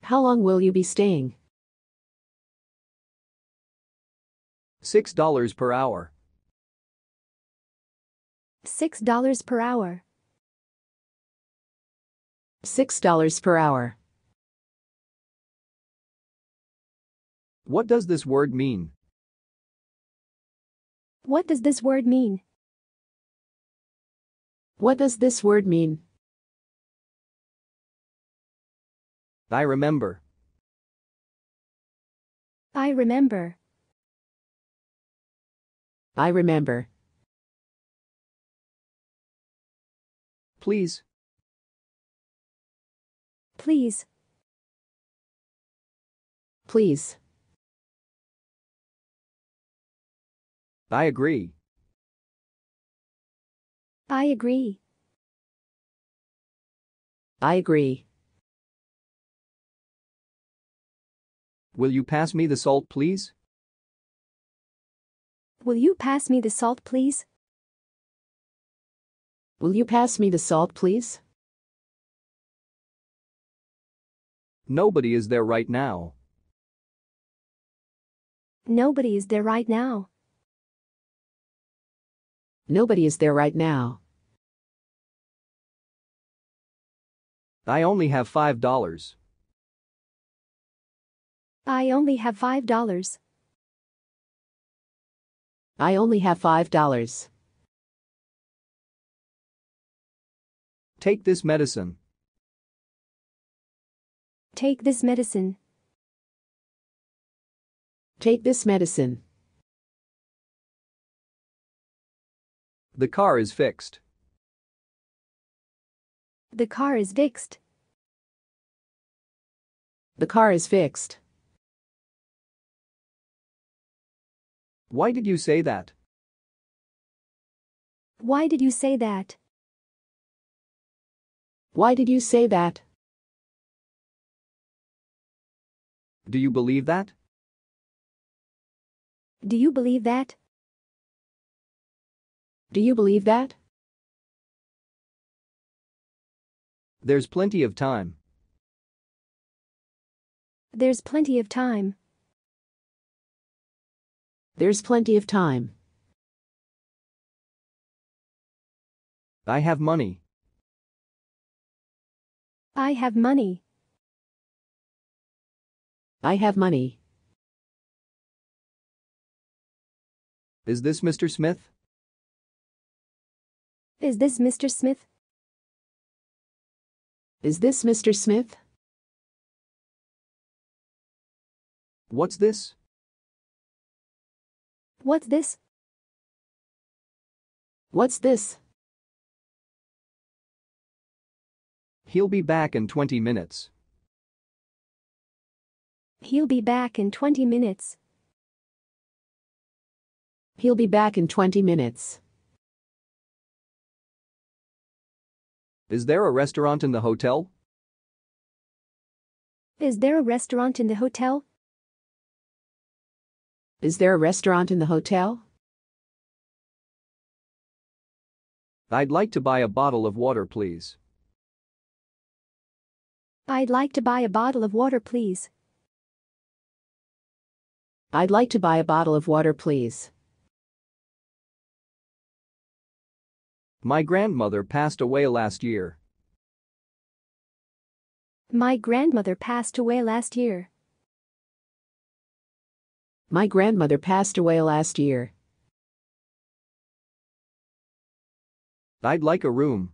How long will you be staying? $6 per hour. $6 per hour. $6 per hour. What does this word mean? What does this word mean? What does this word mean? I remember. I remember. I remember. Please. Please. Please. I agree. I agree. I agree. Will you pass me the salt, please? Will you pass me the salt, please? Will you pass me the salt, please? Nobody is there right now. Nobody is there right now. Nobody is there right now. I only have five dollars. I only have five dollars. I only have five dollars. Take this medicine. Take this medicine. Take this medicine. The car is fixed. The car is fixed. The car is fixed. Why did you say that? Why did you say that? Why did you say that? Do you believe that? Do you believe that? Do you believe that? There's plenty of time. There's plenty of time. There's plenty of time. I have money. I have money. I have money. Is this Mr. Smith? Is this Mr. Smith? Is this Mr. Smith? What's this? What's this? What's this? He'll be back in 20 minutes. He'll be back in 20 minutes. He'll be back in 20 minutes. Is there a restaurant in the hotel? Is there a restaurant in the hotel? Is there a restaurant in the hotel? I'd like to buy a bottle of water, please. I'd like to buy a bottle of water, please. I'd like to buy a bottle of water, please. My grandmother passed away last year. My grandmother passed away last year. My grandmother passed away last year. I'd like a room.